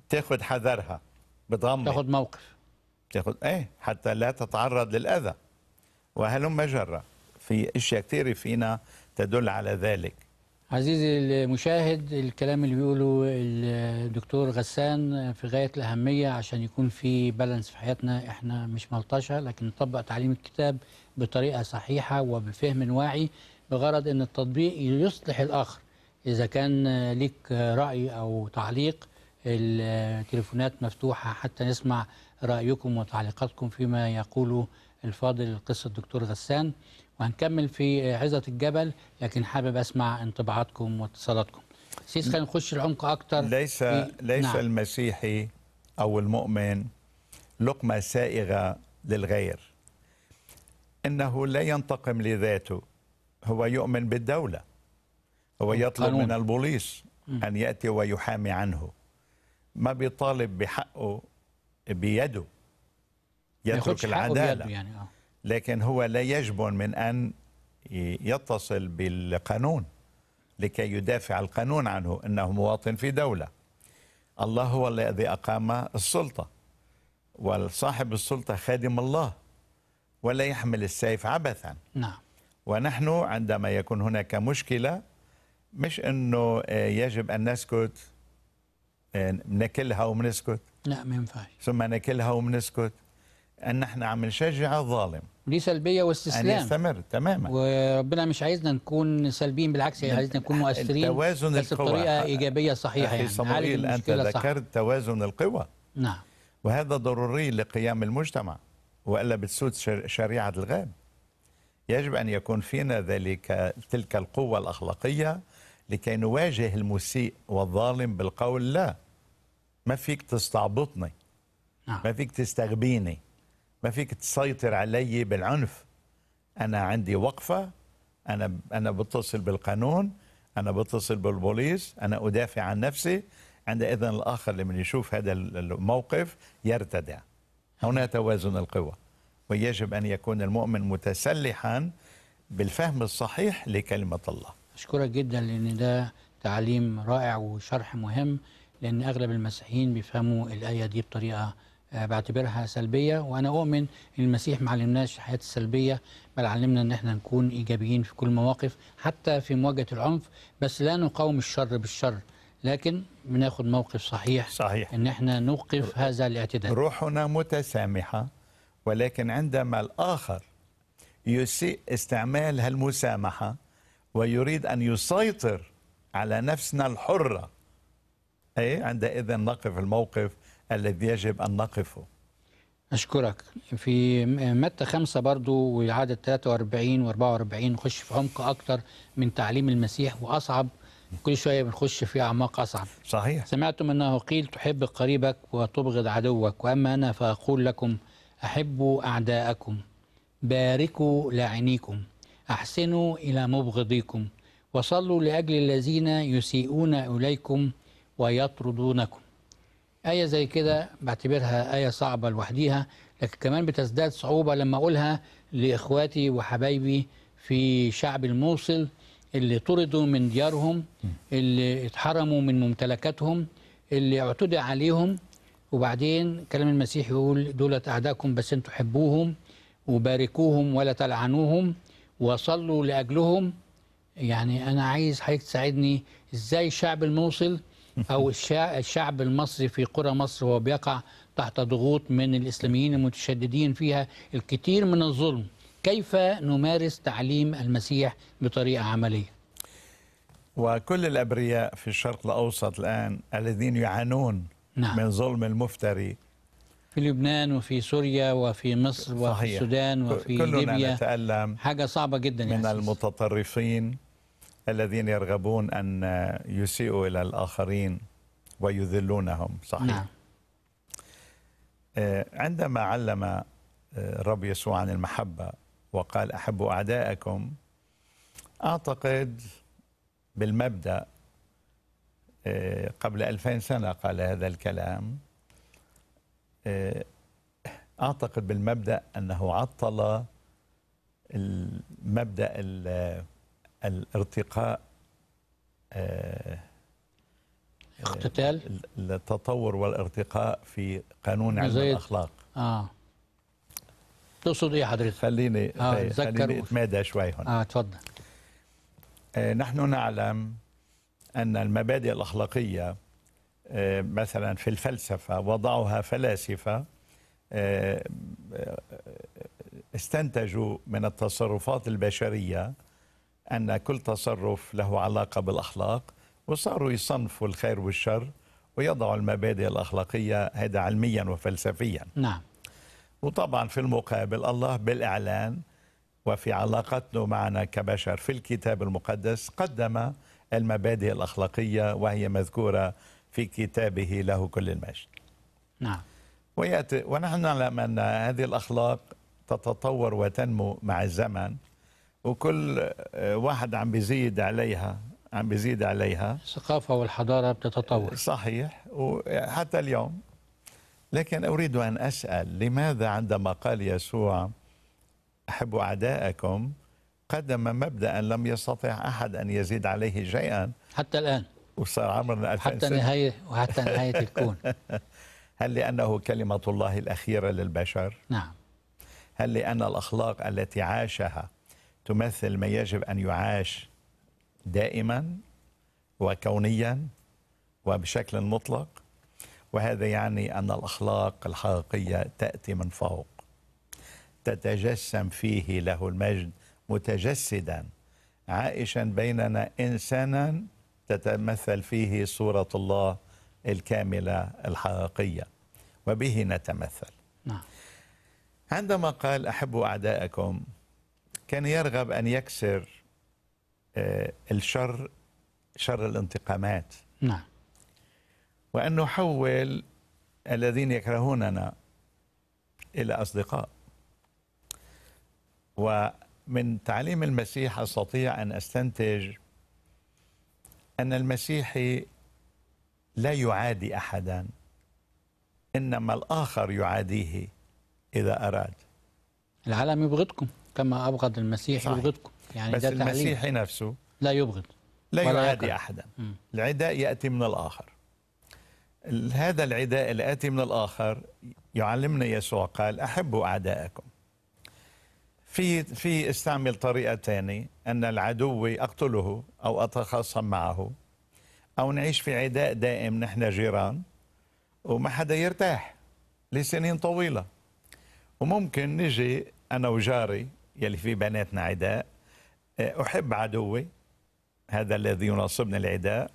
بتاخذ حذرها بتغمض تاخذ موقف تاخذ ايه حتى لا تتعرض للأذى وهلم جرة في اشياء كثيره فينا تدل على ذلك عزيزي المشاهد الكلام اللي بيقوله الدكتور غسان في غاية الأهمية عشان يكون في بالانس في حياتنا احنا مش ملطشة لكن نطبق تعليم الكتاب بطريقة صحيحة وبفهم واعي بغرض ان التطبيق يصلح الآخر إذا كان ليك رأي أو تعليق التليفونات مفتوحة حتى نسمع رأيكم وتعليقاتكم فيما يقوله الفاضل القس الدكتور غسان وهنكمل في عظة الجبل لكن حابب أسمع انطباعاتكم واتصالاتكم سيس خلينا نخش العمق أكتر ليس في... ليس نعم. المسيحي أو المؤمن لقمة سائغة للغير إنه لا ينتقم لذاته هو يؤمن بالدولة هو يطلب قانون. من البوليس أن يأتي ويحامي عنه ما بيطالب بحقه بيده يترك العدالة يعني آه. لكن هو لا يجبن من أن يتصل بالقانون لكي يدافع القانون عنه انه مواطن في دوله الله هو الذي اقام السلطه وصاحب السلطه خادم الله ولا يحمل السيف عبثا نعم ونحن عندما يكون هناك مشكله مش انه آه، يجب ان نسكت آه، نكلها ومنسكت لا ما ينفعش ثم نكلها ومنسكت ان نحن عم نشجع الظالم دي سلبيه واستسلام ان يستمر تماما وربنا مش عايزنا نكون سلبيين بالعكس عايزنا نكون مؤثرين توازن بس القوى بطريقه ايجابيه صحيحه يعني صموئيل انت ذكرت توازن القوى نعم وهذا ضروري لقيام المجتمع والا بتسود شريعه الغاب يجب ان يكون فينا ذلك تلك القوه الاخلاقيه لكي نواجه المسيء والظالم بالقول لا ما فيك تستعبطني نعم. ما فيك تستغبيني ما فيك تسيطر علي بالعنف انا عندي وقفه انا انا بتصل بالقانون انا بتصل بالبوليس انا ادافع عن نفسي عندئذ الاخر لمن يشوف هذا الموقف يرتدع هنا توازن القوى ويجب ان يكون المؤمن متسلحا بالفهم الصحيح لكلمه الله اشكرك جدا لان ده تعليم رائع وشرح مهم لان اغلب المسيحيين بيفهموا الايه دي بطريقه آه، بعتبرها سلبية وأنا أؤمن أن المسيح ما علمناش الحياة السلبية بل علمنا أن احنا نكون إيجابيين في كل المواقف حتى في مواجهة العنف بس لا نقاوم الشر بالشر لكن بناخد موقف صحيح صحيح أن احنا نوقف هذا الاعتداء روحنا متسامحة ولكن عندما الآخر يسيء استعمال هالمسامحة ويريد أن يسيطر على نفسنا الحرة أي عندئذ نقف الموقف الذي يجب أن نقفه أشكرك في متى خمسة برضو وعدد 43 و 44 نخش في عمق أكتر من تعليم المسيح وأصعب كل شوية بنخش في أعماق أصعب صحيح سمعتم أنه قيل تحب قريبك وتبغض عدوك وأما أنا فأقول لكم أحبوا أعداءكم باركوا لاعنيكم أحسنوا إلى مبغضيكم وصلوا لأجل الذين يسيئون إليكم ويطردونكم آية زي كده بعتبرها آية صعبة لوحديها لكن كمان بتزداد صعوبة لما أقولها لإخواتي وحبايبي في شعب الموصل اللي طردوا من ديارهم اللي اتحرموا من ممتلكاتهم اللي اعتدى عليهم وبعدين كلام المسيح يقول دولة أعداكم بس أنتوا حبوهم وباركوهم ولا تلعنوهم وصلوا لأجلهم يعني أنا عايز حضرتك تساعدني إزاي شعب الموصل أو الشعب المصري في قرى مصر وهو بيقع تحت ضغوط من الإسلاميين المتشددين فيها الكثير من الظلم كيف نمارس تعليم المسيح بطريقة عملية وكل الأبرياء في الشرق الأوسط الآن الذين يعانون نعم. من ظلم المفتري في لبنان وفي سوريا وفي مصر صحيح. وفي السودان وفي كلنا ليبيا نتألم حاجة صعبة جدا من يا المتطرفين الذين يرغبون أن يسيئوا إلى الآخرين ويذلونهم صحيح نعم. آه، عندما علم الرب آه، يسوع عن المحبة وقال أحبوا أعدائكم أعتقد بالمبدأ آه، قبل ألفين سنة قال هذا الكلام أعتقد بالمبدأ أنه عطل المبدأ الارتقاء آه، اقتتال آه، التطور والارتقاء في قانون علم الاخلاق اه تقصد ايه حضرتك؟ خليني آه خليني اتمادى شوي هنا اه تفضل آه نحن نعلم ان المبادئ الاخلاقيه آه مثلا في الفلسفه وضعها فلاسفه آه, آه، استنتجوا من التصرفات البشريه أن كل تصرف له علاقة بالأخلاق وصاروا يصنفوا الخير والشر ويضعوا المبادئ الأخلاقية هذا علميا وفلسفيا نعم وطبعا في المقابل الله بالإعلان وفي علاقتنا معنا كبشر في الكتاب المقدس قدم المبادئ الأخلاقية وهي مذكورة في كتابه له كل المجد نعم ويأتي ونحن نعلم أن هذه الأخلاق تتطور وتنمو مع الزمن وكل آه، واحد عم بيزيد عليها عم بيزيد عليها الثقافة والحضارة بتتطور صحيح وحتى اليوم لكن أريد أن أسأل لماذا عندما قال يسوع أحبوا أعدائكم قدم مبدأ لم يستطع أحد أن يزيد عليه شيئا حتى الآن وصار عمرنا 2000 حتى نهاية وحتى نهاية الكون هل لأنه كلمة الله الأخيرة للبشر؟ نعم هل لأن الأخلاق التي عاشها تمثل ما يجب أن يعاش دائما وكونيا وبشكل مطلق وهذا يعني أن الأخلاق الحقيقية تأتي من فوق تتجسم فيه له المجد متجسدا عائشا بيننا إنسانا تتمثل فيه صورة الله الكاملة الحقيقية وبه نتمثل نعم. عندما قال أحبوا أعداءكم كان يرغب أن يكسر آه، الشر شر الانتقامات نعم وأن نحول الذين يكرهوننا إلى أصدقاء ومن تعليم المسيح أستطيع أن أستنتج أن المسيحي لا يعادي أحدا إنما الآخر يعاديه إذا أراد العالم يبغضكم كما أبغض المسيح صحيح. يبغضكم يعني بس ده المسيح نفسه لا يبغض لا يعادي أحدا العداء يأتي من الآخر هذا العداء الآتي من الآخر يعلمنا يسوع قال أحبوا أعداءكم في في استعمل طريقة ثانية أن العدو أقتله أو أتخاصم معه أو نعيش في عداء دائم نحن جيران وما حدا يرتاح لسنين طويلة وممكن نجي أنا وجاري يلي في بناتنا عداء آه، أحب عدوي هذا الذي يناصبني العداء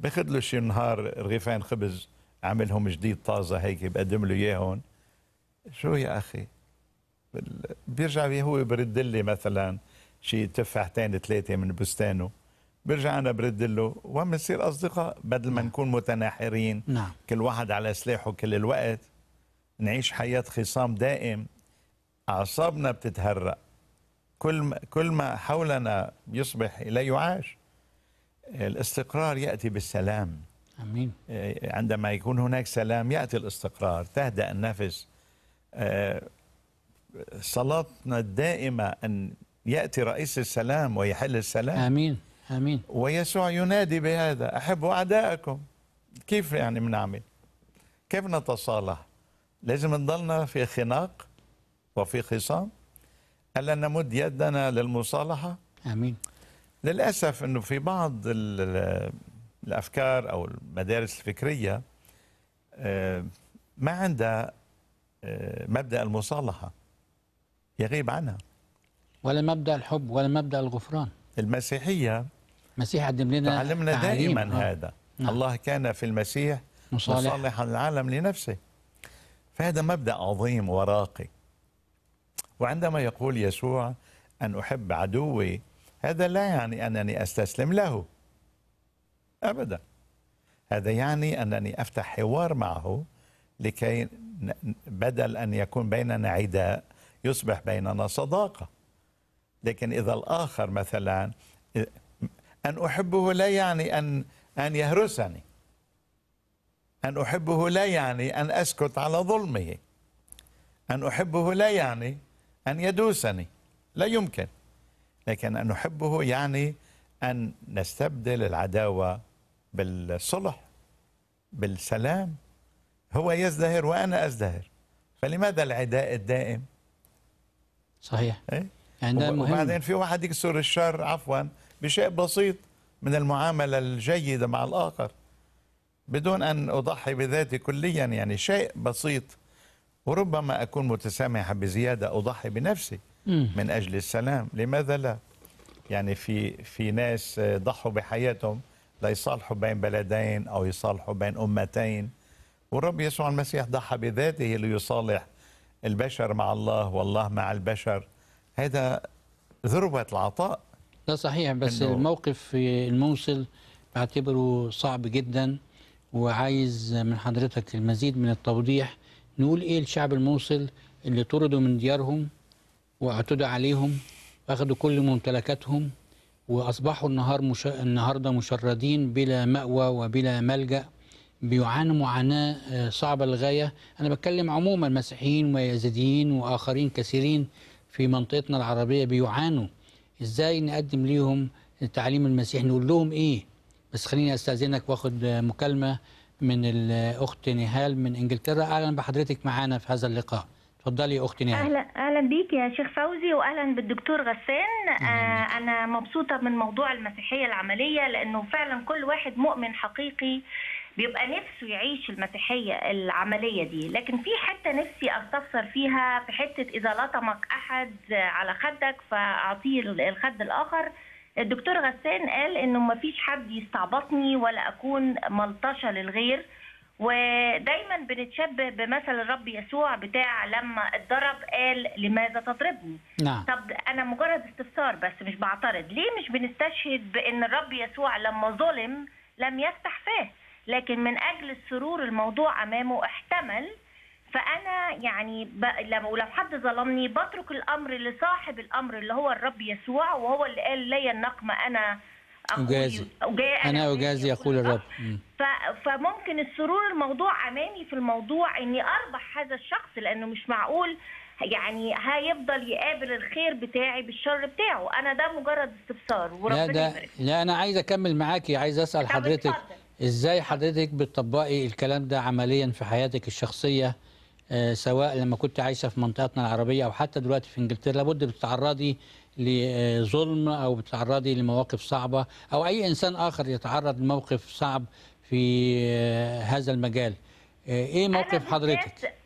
باخذ له شي نهار رغيفين خبز عاملهم جديد طازه هيك بقدم له اياهم شو يا اخي بيرجع هو برد لي مثلا شي تفاحتين ثلاثه من بستانه برجع انا برد له ومنصير اصدقاء بدل ما نعم. نكون متناحرين نعم. كل واحد على سلاحه كل الوقت نعيش حياه خصام دائم اعصابنا بتتهرق كل كل ما حولنا يصبح لا يعاش الاستقرار ياتي بالسلام امين آه، عندما يكون هناك سلام ياتي الاستقرار تهدا النفس آه، صلاتنا الدائمه ان ياتي رئيس السلام ويحل السلام امين امين ويسوع ينادي بهذا احبوا اعدائكم كيف يعني بنعمل؟ كيف نتصالح؟ لازم نضلنا في خناق وفي خصام ألا نمد يدنا للمصالحة؟ آمين للأسف أنه في بعض الأفكار أو المدارس الفكرية آه، ما عندها آه، مبدأ المصالحة يغيب عنها ولا مبدأ الحب ولا مبدأ الغفران المسيحية المسيح قدم لنا تعلمنا دائما أوه. هذا نعم. الله كان في المسيح مصالحا العالم لنفسه فهذا مبدأ عظيم وراقي وعندما يقول يسوع أن أحب عدوي هذا لا يعني أنني أستسلم له أبدا هذا يعني أنني أفتح حوار معه لكي بدل أن يكون بيننا عداء يصبح بيننا صداقة لكن إذا الآخر مثلا أن أحبه لا يعني أن أن يهرسني أن أحبه لا يعني أن أسكت على ظلمه أن أحبه لا يعني أن يدوسني لا يمكن لكن أن نحبه يعني أن نستبدل العداوة بالصلح بالسلام هو يزدهر وأنا أزدهر فلماذا العداء الدائم صحيح إيه؟ يعني ده مهم وبعدين في واحد يكسر الشر عفوا بشيء بسيط من المعاملة الجيدة مع الآخر بدون أن أضحي بذاتي كليا يعني شيء بسيط وربما أكون متسامحة بزيادة أضحي بنفسي من أجل السلام لماذا لا يعني في في ناس ضحوا بحياتهم ليصالحوا بين بلدين أو يصالحوا بين أمتين والرب يسوع المسيح ضحى بذاته ليصالح البشر مع الله والله مع البشر هذا ذروة العطاء لا صحيح بس الموقف في الموصل بعتبره صعب جدا وعايز من حضرتك المزيد من التوضيح نقول ايه لشعب الموصل اللي طردوا من ديارهم واعتدوا عليهم واخدوا كل ممتلكاتهم واصبحوا النهار مش... النهارده مشردين بلا ماوى وبلا ملجا بيعانوا معاناه آه، صعبه للغايه انا بتكلم عموما مسيحيين ويزيديين واخرين كثيرين في منطقتنا العربيه بيعانوا ازاي نقدم ليهم تعليم المسيح نقول لهم ايه بس خليني استاذنك واخد آه، مكالمه من الاخت نهال من انجلترا اهلا بحضرتك معانا في هذا اللقاء اتفضلي يا اختي نهال اهلا اهلا بيك يا شيخ فوزي واهلا بالدكتور غسان آه انا مبسوطه من موضوع المسيحيه العمليه لانه فعلا كل واحد مؤمن حقيقي بيبقى نفسه يعيش المسيحيه العمليه دي لكن في حته نفسي استفسر فيها في حته اذا لطمك احد على خدك فاعطيه الخد الاخر الدكتور غسان قال انه ما فيش حد يستعبطني ولا اكون ملطشه للغير ودايما بنتشبه بمثل الرب يسوع بتاع لما اتضرب قال لماذا تضربني نعم. طب انا مجرد استفسار بس مش بعترض ليه مش بنستشهد بان الرب يسوع لما ظلم لم يفتح فاه لكن من اجل السرور الموضوع امامه احتمل فانا يعني لو لو حد ظلمني بترك الامر لصاحب الامر اللي هو الرب يسوع وهو اللي قال لي النقمه انا أجازي أنا أجازي يقول الرب آه. فممكن السرور الموضوع أماني في الموضوع إني أربح هذا الشخص لأنه مش معقول يعني هيفضل يقابل الخير بتاعي بالشر بتاعه أنا ده مجرد استفسار وربنا لا ده لا أنا عايز أكمل معاكي عايز أسأل حضرتك إزاي حضرتك بتطبقي الكلام ده عمليا في حياتك الشخصية آه، سواء لما كنت عايشه في منطقتنا العربيه او حتى دلوقتي في انجلترا لابد بتتعرضي لظلم آه، او بتتعرضي لمواقف صعبه او اي انسان اخر يتعرض لموقف صعب في آه، هذا المجال ايه موقف حضرتك؟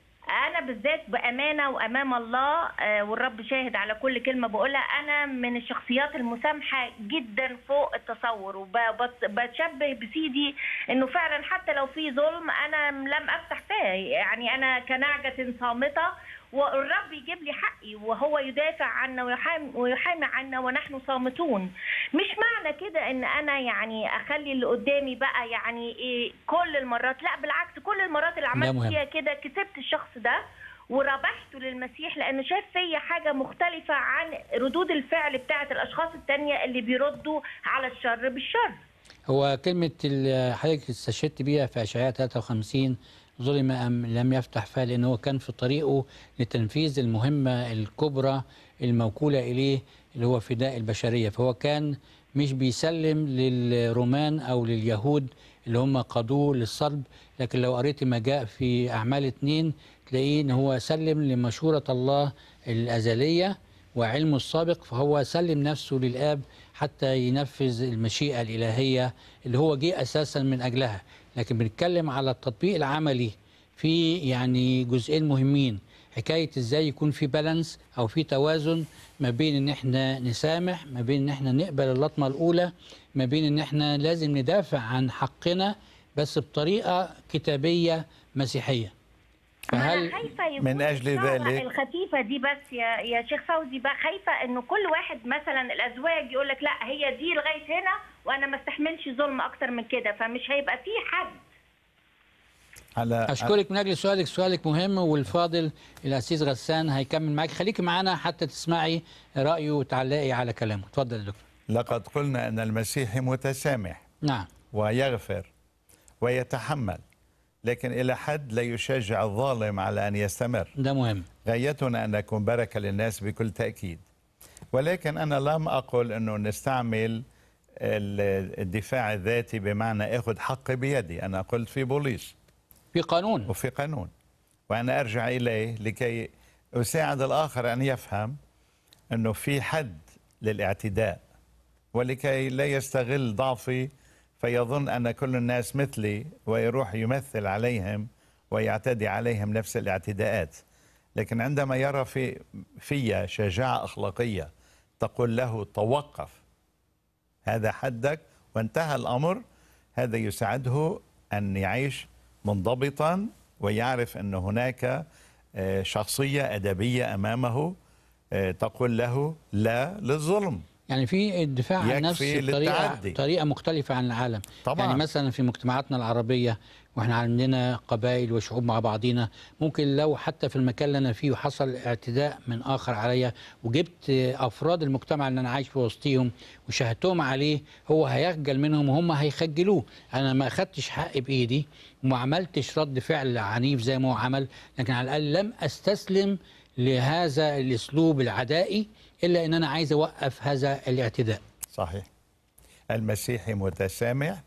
انا بالذات بامانه وامام الله آه، والرب شاهد على كل كلمه بقولها انا من الشخصيات المسامحه جدا فوق التصور وبتشبه بسيدي انه فعلا حتى لو في ظلم انا لم افتح فيه يعني انا كنعجه صامته والرب يجيب لي حقي وهو يدافع عنا ويحامي, ويحامي عنا ونحن صامتون مش معنى كده ان انا يعني اخلي اللي قدامي بقى يعني إيه كل المرات لا بالعكس كل المرات اللي عملت فيها كده كسبت الشخص ده وربحته للمسيح لان شاف فيا حاجه مختلفه عن ردود الفعل بتاعه الاشخاص الثانيه اللي بيردوا على الشر بالشر هو كلمه اللي حضرتك استشهدت بيها في اشعياء 53 ظلم أم لم يفتح فيها لأنه هو كان في طريقه لتنفيذ المهمة الكبرى الموكولة إليه اللي هو فداء البشرية فهو كان مش بيسلم للرومان أو لليهود اللي هم قادوه للصلب لكن لو قريت ما جاء في أعمال اتنين تلاقيه إن هو سلم لمشورة الله الأزلية وعلمه السابق فهو سلم نفسه للآب حتى ينفذ المشيئة الإلهية اللي هو جه أساسا من أجلها لكن بنتكلم على التطبيق العملي في يعني جزئين مهمين حكايه ازاي يكون في بالانس او في توازن ما بين ان احنا نسامح ما بين ان احنا نقبل اللطمه الاولى ما بين ان احنا لازم ندافع عن حقنا بس بطريقه كتابيه مسيحيه فهل من اجل ذلك الخفيفه دي بس يا يا شيخ فوزي بقى خايفه انه كل واحد مثلا الازواج يقول لك لا هي دي لغايه هنا وانا ما استحملش ظلم اكتر من كده فمش هيبقى في حد على اشكرك من اجل سؤالك سؤالك مهم والفاضل الاستاذ غسان هيكمل معاك خليك معانا حتى تسمعي رايه وتعلقي على كلامه اتفضل يا دكتور لقد قلنا ان المسيح متسامح نعم ويغفر ويتحمل لكن إلى حد لا يشجع الظالم على أن يستمر ده مهم غايتنا أن نكون بركة للناس بكل تأكيد ولكن أنا لم أقل أنه نستعمل الدفاع الذاتي بمعنى أخذ حقي بيدي أنا قلت في بوليس في قانون وفي قانون وأنا أرجع إليه لكي أساعد الآخر أن يفهم أنه في حد للاعتداء ولكي لا يستغل ضعفي فيظن أن كل الناس مثلي ويروح يمثل عليهم ويعتدي عليهم نفس الاعتداءات لكن عندما يرى في في شجاعة أخلاقية تقول له توقف هذا حدك وانتهى الأمر هذا يساعده أن يعيش منضبطا ويعرف أن هناك آه، شخصية أدبية أمامه آه، تقول له لا للظلم يعني في الدفاع عن النفس بطريقه طريقه مختلفه عن العالم طبعا. يعني مثلا في مجتمعاتنا العربيه واحنا عندنا قبائل وشعوب مع بعضينا ممكن لو حتى في المكان اللي انا فيه حصل اعتداء من اخر عليا وجبت افراد المجتمع اللي انا عايش في وسطيهم وشاهدتهم عليه هو هيخجل منهم وهم هيخجلوه انا ما اخدتش حقي بايدي وما عملتش رد فعل عنيف زي ما هو عمل لكن على الاقل لم استسلم لهذا الاسلوب العدائي إلا أن أنا عايز أوقف هذا الاعتداء صحيح المسيحي متسامح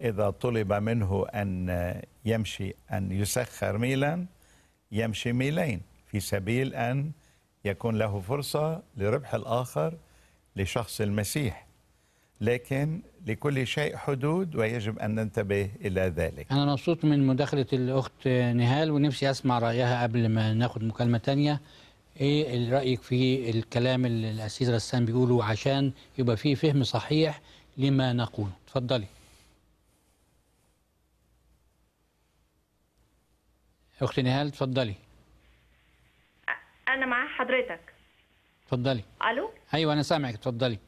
إذا طلب منه أن يمشي أن يسخر ميلا يمشي ميلين في سبيل أن يكون له فرصة لربح الآخر لشخص المسيح لكن لكل شيء حدود ويجب أن ننتبه إلى ذلك أنا مبسوط من مداخلة الأخت نهال ونفسي أسمع رأيها قبل ما ناخد مكالمة ثانيه ايه رايك في الكلام اللي الاسيس غسان بيقوله عشان يبقى في فهم صحيح لما نقوله اتفضلي اختي نهال اتفضلي انا مع حضرتك اتفضلي الو ايوه انا سامعك اتفضلي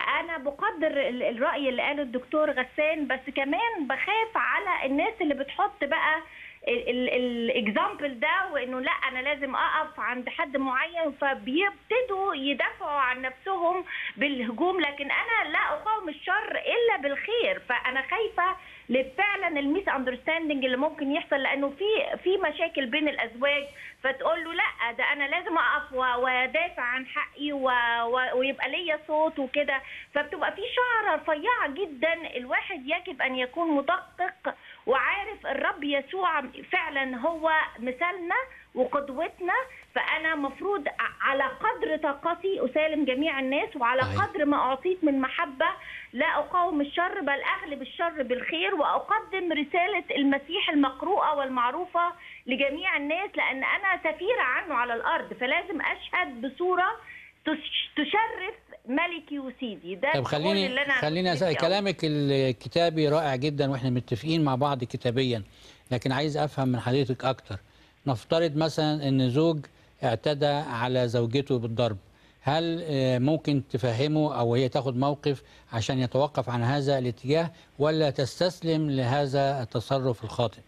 انا بقدر الراي اللي قاله الدكتور غسان بس كمان بخاف على الناس اللي بتحط بقى الاكزامبل ده وانه لا انا لازم اقف عند حد معين فبيبتدوا يدافعوا عن نفسهم بالهجوم لكن انا لا اقاوم الشر الا بالخير فانا خايفه لفعلا الميس اندرستاندنج اللي ممكن يحصل لانه في في مشاكل بين الازواج فتقول له لا ده انا لازم اقف وادافع عن حقي و... و... ويبقى ليا صوت وكده فبتبقى في شعره رفيعه جدا الواحد يجب ان يكون مدقق وعارف الرب يسوع فعلا هو مثالنا وقدوتنا فانا مفروض على قدر طاقتي اسالم جميع الناس وعلى قدر ما اعطيت من محبه لا أقاوم الشر بل أغلب الشر بالخير وأقدم رسالة المسيح المقروءة والمعروفة لجميع الناس لأن أنا سفيرة عنه على الأرض فلازم أشهد بصورة تشرف ملكي وسيدي ده طب خليني اللي أنا خليني أسأل كلامك الكتابي رائع جدا وإحنا متفقين مع بعض كتابيا لكن عايز أفهم من حضرتك أكتر نفترض مثلا إن زوج اعتدى على زوجته بالضرب هل آه، ممكن تفهمه أو هي تاخد موقف عشان يتوقف عن هذا الاتجاه ولا تستسلم لهذا التصرف الخاطئ؟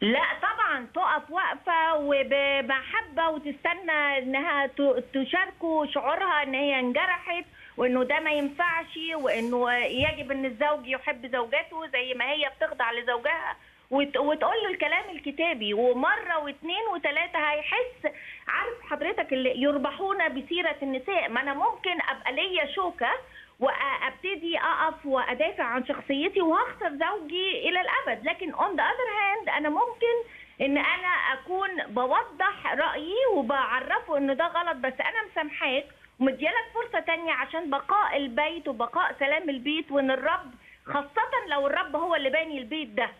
لا طبعا تقف واقفه وبمحبه وتستنى انها تشاركه شعورها ان هي انجرحت وانه ده ما ينفعش وانه يجب ان الزوج يحب زوجته زي ما هي بتخضع لزوجها وتقول له الكلام الكتابي ومره واثنين وثلاثه هيحس عارف حضرتك اللي يربحونا بسيره النساء ما انا ممكن ابقى ليا شوكه وابتدي اقف وادافع عن شخصيتي وهخسر زوجي الى الابد لكن اون ذا اذر هاند انا ممكن ان انا اكون بوضح رايي وبعرفه ان ده غلط بس انا مسامحاك ومديالك فرصه تانية عشان بقاء البيت وبقاء سلام البيت وان الرب خاصه لو الرب هو اللي باني البيت ده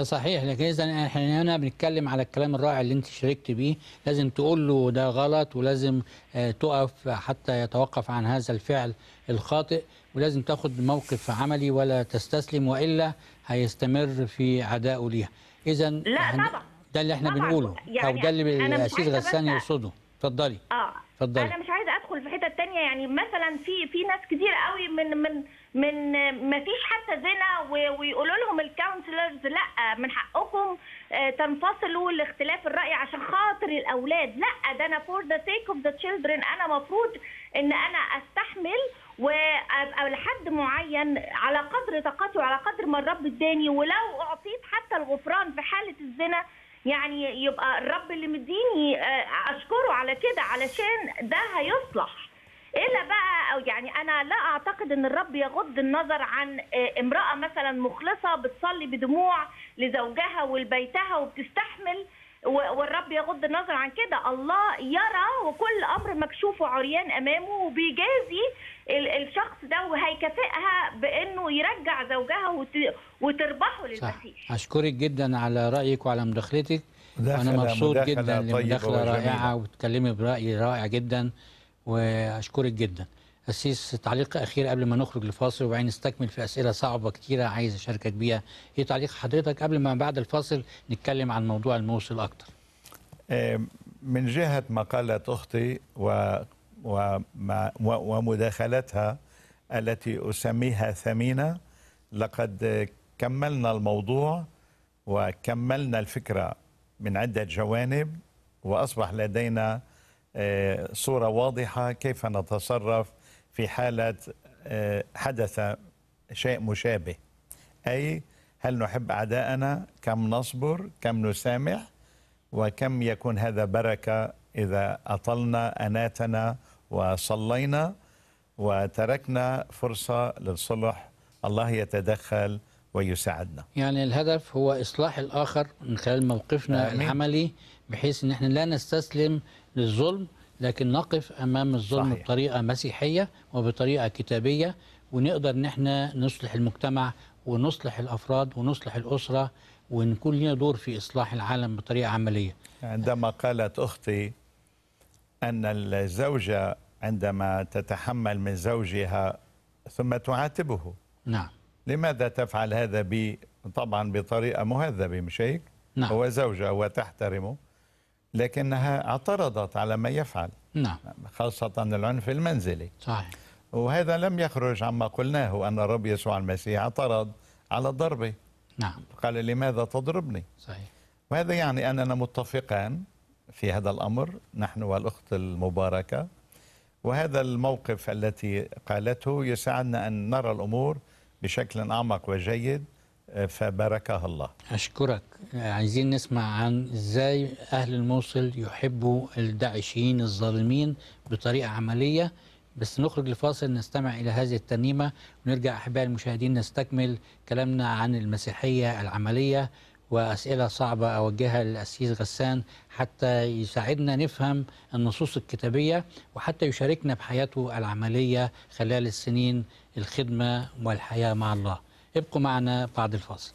صحيح لكن اذا احنا هنا بنتكلم على الكلام الرائع اللي انت شاركت بيه لازم تقول له ده غلط ولازم آه، تقف حتى يتوقف عن هذا الفعل الخاطئ ولازم تاخد موقف عملي ولا تستسلم والا هيستمر في عدائه ليها اذا لا طبعا ده اللي احنا طبعًا. بنقوله يعني او ده اللي الاسيس غسان يقصده اتفضلي اه اتفضلي انا مش عايزه ادخل في حته تانية يعني مثلا في في ناس كتير قوي من من من ما فيش حتى زنا ويقولوا لهم الكونسلرز لا من حقكم آه، تنفصلوا لاختلاف الراي عشان خاطر الاولاد لا ده انا فور ذا سيك اوف ذا تشيلدرن انا مفروض ان انا استحمل وابقى لحد معين على قدر طاقتي وعلى قدر ما الرب اداني ولو اعطيت حتى الغفران في حاله الزنا يعني يبقى الرب اللي مديني آه، اشكره على كده علشان ده هيصلح الا بقى او يعني انا لا اعتقد ان الرب يغض النظر عن آه، امراه مثلا مخلصه بتصلي بدموع لزوجها ولبيتها وبتستحمل والرب يغض النظر عن كده الله يرى وكل امر مكشوف وعريان امامه وبيجازي الشخص ده وهيكافئها بانه يرجع زوجها وتربحه للمسيح صح. اشكرك جدا على رايك وعلى مداخلتك انا مبسوط جدا لمداخله رائعه وتكلمي براي رائع جدا واشكرك جدا أسيس تعليق أخير قبل ما نخرج لفاصل وبعدين نستكمل في أسئلة صعبة كتيرة عايز أشاركك بيها إيه تعليق حضرتك قبل ما بعد الفاصل نتكلم عن موضوع الموصل أكتر آه، من جهة مقالة أختي و ومداخلتها التي أسميها ثمينة لقد كملنا الموضوع وكملنا الفكرة من عدة جوانب وأصبح لدينا آه، صورة واضحة كيف نتصرف في حالة آه، حدث شيء مشابه أي هل نحب أعداءنا كم نصبر كم نسامح وكم يكون هذا بركة إذا أطلنا أناتنا وصلينا وتركنا فرصة للصلح الله يتدخل ويساعدنا يعني الهدف هو إصلاح الآخر من خلال موقفنا العملي بحيث أن احنا لا نستسلم للظلم لكن نقف امام الظلم صحيح. بطريقه مسيحيه وبطريقه كتابيه ونقدر ان احنا نصلح المجتمع ونصلح الافراد ونصلح الاسره ونكون لنا دور في اصلاح العالم بطريقه عمليه. عندما قالت اختي ان الزوجه عندما تتحمل من زوجها ثم تعاتبه. نعم. لماذا تفعل هذا بي طبعا بطريقه مهذبه مش هيك؟ نعم. هو زوجها وتحترمه. لكنها اعترضت على ما يفعل نعم خاصة العنف المنزلي صحيح وهذا لم يخرج عما قلناه أن الرب يسوع المسيح اعترض على ضربه نعم قال لماذا تضربني صحيح وهذا يعني أننا متفقان في هذا الأمر نحن والأخت المباركة وهذا الموقف التي قالته يساعدنا أن نرى الأمور بشكل أعمق وجيد آه، فباركها الله أشكرك عايزين نسمع عن إزاي أهل الموصل يحبوا الداعشيين الظالمين بطريقة عملية بس نخرج لفاصل نستمع إلى هذه الترنيمة ونرجع أحبائي المشاهدين نستكمل كلامنا عن المسيحية العملية وأسئلة صعبة أوجهها للأسيس غسان حتى يساعدنا نفهم النصوص الكتابية وحتى يشاركنا بحياته العملية خلال السنين الخدمة والحياة مع الله ابقوا معنا بعد الفاصل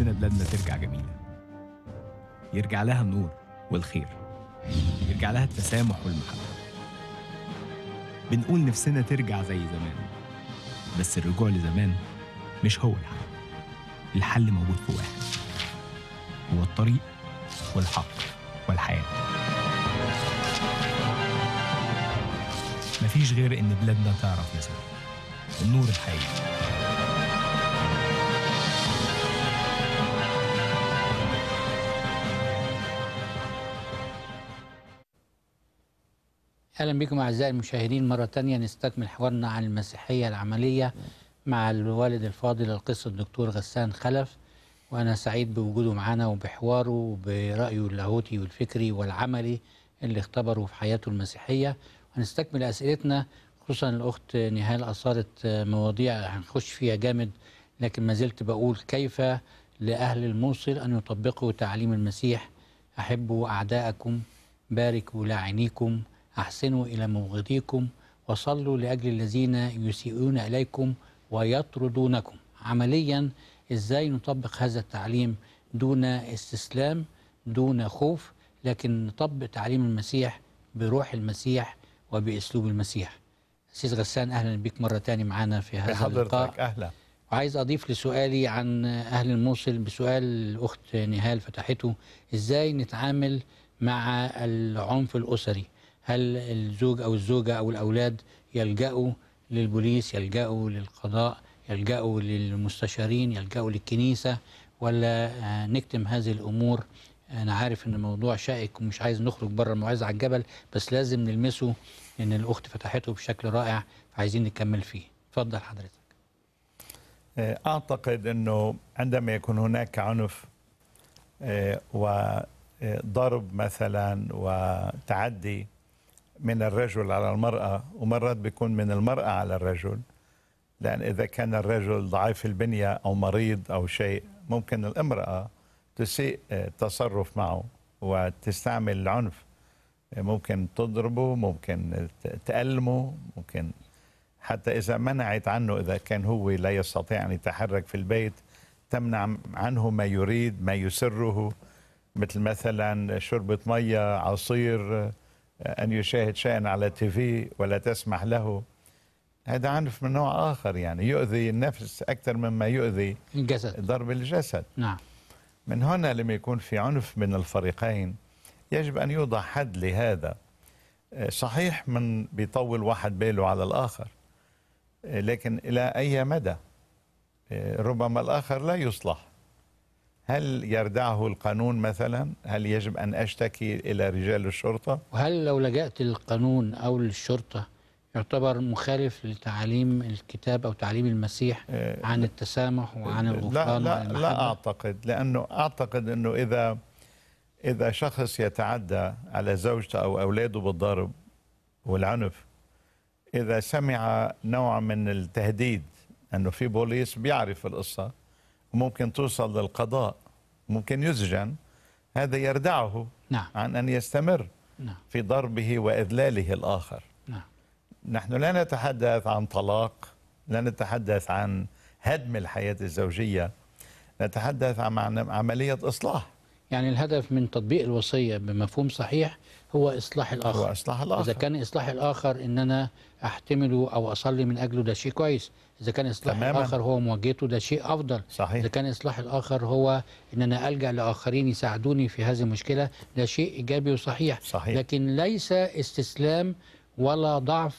نفسنا بلادنا ترجع جميلة يرجع لها النور والخير يرجع لها التسامح والمحبة بنقول نفسنا ترجع زي زمان بس الرجوع لزمان مش هو الحل الحل موجود في واحد هو الطريق والحق والحياة مفيش غير إن بلادنا تعرف يسوع النور الحقيقي اهلا بكم اعزائي المشاهدين مره ثانيه نستكمل حوارنا عن المسيحيه العمليه مع الوالد الفاضل القس الدكتور غسان خلف وانا سعيد بوجوده معانا وبحواره وبرايه اللاهوتي والفكري والعملي اللي اختبره في حياته المسيحيه ونستكمل اسئلتنا خصوصا الاخت نهال اثارت مواضيع هنخش فيها جامد لكن ما زلت بقول كيف لاهل الموصل ان يطبقوا تعليم المسيح احبوا اعداءكم باركوا لاعنيكم أحسنوا إلى مبغضيكم وصلوا لأجل الذين يسيئون إليكم ويطردونكم عمليا إزاي نطبق هذا التعليم دون استسلام دون خوف لكن نطبق تعليم المسيح بروح المسيح وبأسلوب المسيح سيد غسان أهلا بك مرة تاني معانا في هذا اللقاء أهلا وعايز أضيف لسؤالي عن أهل الموصل بسؤال الأخت نهال فتحته إزاي نتعامل مع العنف الأسري هل الزوج أو الزوجة أو الأولاد يلجأوا للبوليس يلجأوا للقضاء يلجأوا للمستشارين يلجأوا للكنيسة ولا آه، نكتم هذه الأمور أنا عارف إن الموضوع شائك ومش عايز نخرج بره الموعظة على الجبل بس لازم نلمسه لأن الأخت فتحته بشكل رائع عايزين نكمل فيه اتفضل حضرتك آه، أعتقد أنه عندما يكون هناك عنف آه، وضرب مثلا وتعدي من الرجل على المرأة ومرات بيكون من المرأة على الرجل لأن إذا كان الرجل ضعيف البنية أو مريض أو شيء ممكن الامرأة تسيء آه، التصرف معه وتستعمل العنف آه، ممكن تضربه ممكن تألمه ممكن حتى إذا منعت عنه إذا كان هو لا يستطيع أن يتحرك في البيت تمنع عنه ما يريد ما يسره مثل مثلا شربة مية عصير أن يشاهد شيئا على تيفي ولا تسمح له هذا عنف من نوع آخر يعني يؤذي النفس أكثر مما يؤذي الجسد ضرب الجسد نعم من هنا لما يكون في عنف بين الفريقين يجب أن يوضع حد لهذا آه، صحيح من بيطول واحد باله على الآخر آه، لكن إلى أي مدى آه، ربما الآخر لا يصلح هل يردعه القانون مثلا هل يجب أن أشتكي إلى رجال الشرطة وهل لو لجأت للقانون أو للشرطة يعتبر مخالف لتعاليم الكتاب أو تعاليم المسيح آه، عن التسامح وعن الغفران لا, لا, لا أعتقد لأنه أعتقد أنه إذا إذا شخص يتعدى على زوجته أو أولاده بالضرب والعنف إذا سمع نوع من التهديد أنه في بوليس بيعرف القصة وممكن توصل للقضاء ممكن يسجن هذا يردعه نعم. عن أن يستمر نعم. في ضربه وإذلاله الآخر نعم. نحن لا نتحدث عن طلاق لا نتحدث عن هدم الحياة الزوجية نتحدث عن عملية إصلاح يعني الهدف من تطبيق الوصية بمفهوم صحيح هو إصلاح الآخر هو إصلاح الآخر إذا كان إصلاح الآخر إن أنا أحتمله أو أصلي من أجله ده شيء كويس اذا كان اصلاح تماماً. الاخر هو مواجهته ده شيء افضل صحيح. اذا كان اصلاح الاخر هو ان انا الجا لاخرين يساعدوني في هذه المشكله ده شيء ايجابي وصحيح صحيح. لكن ليس استسلام ولا ضعف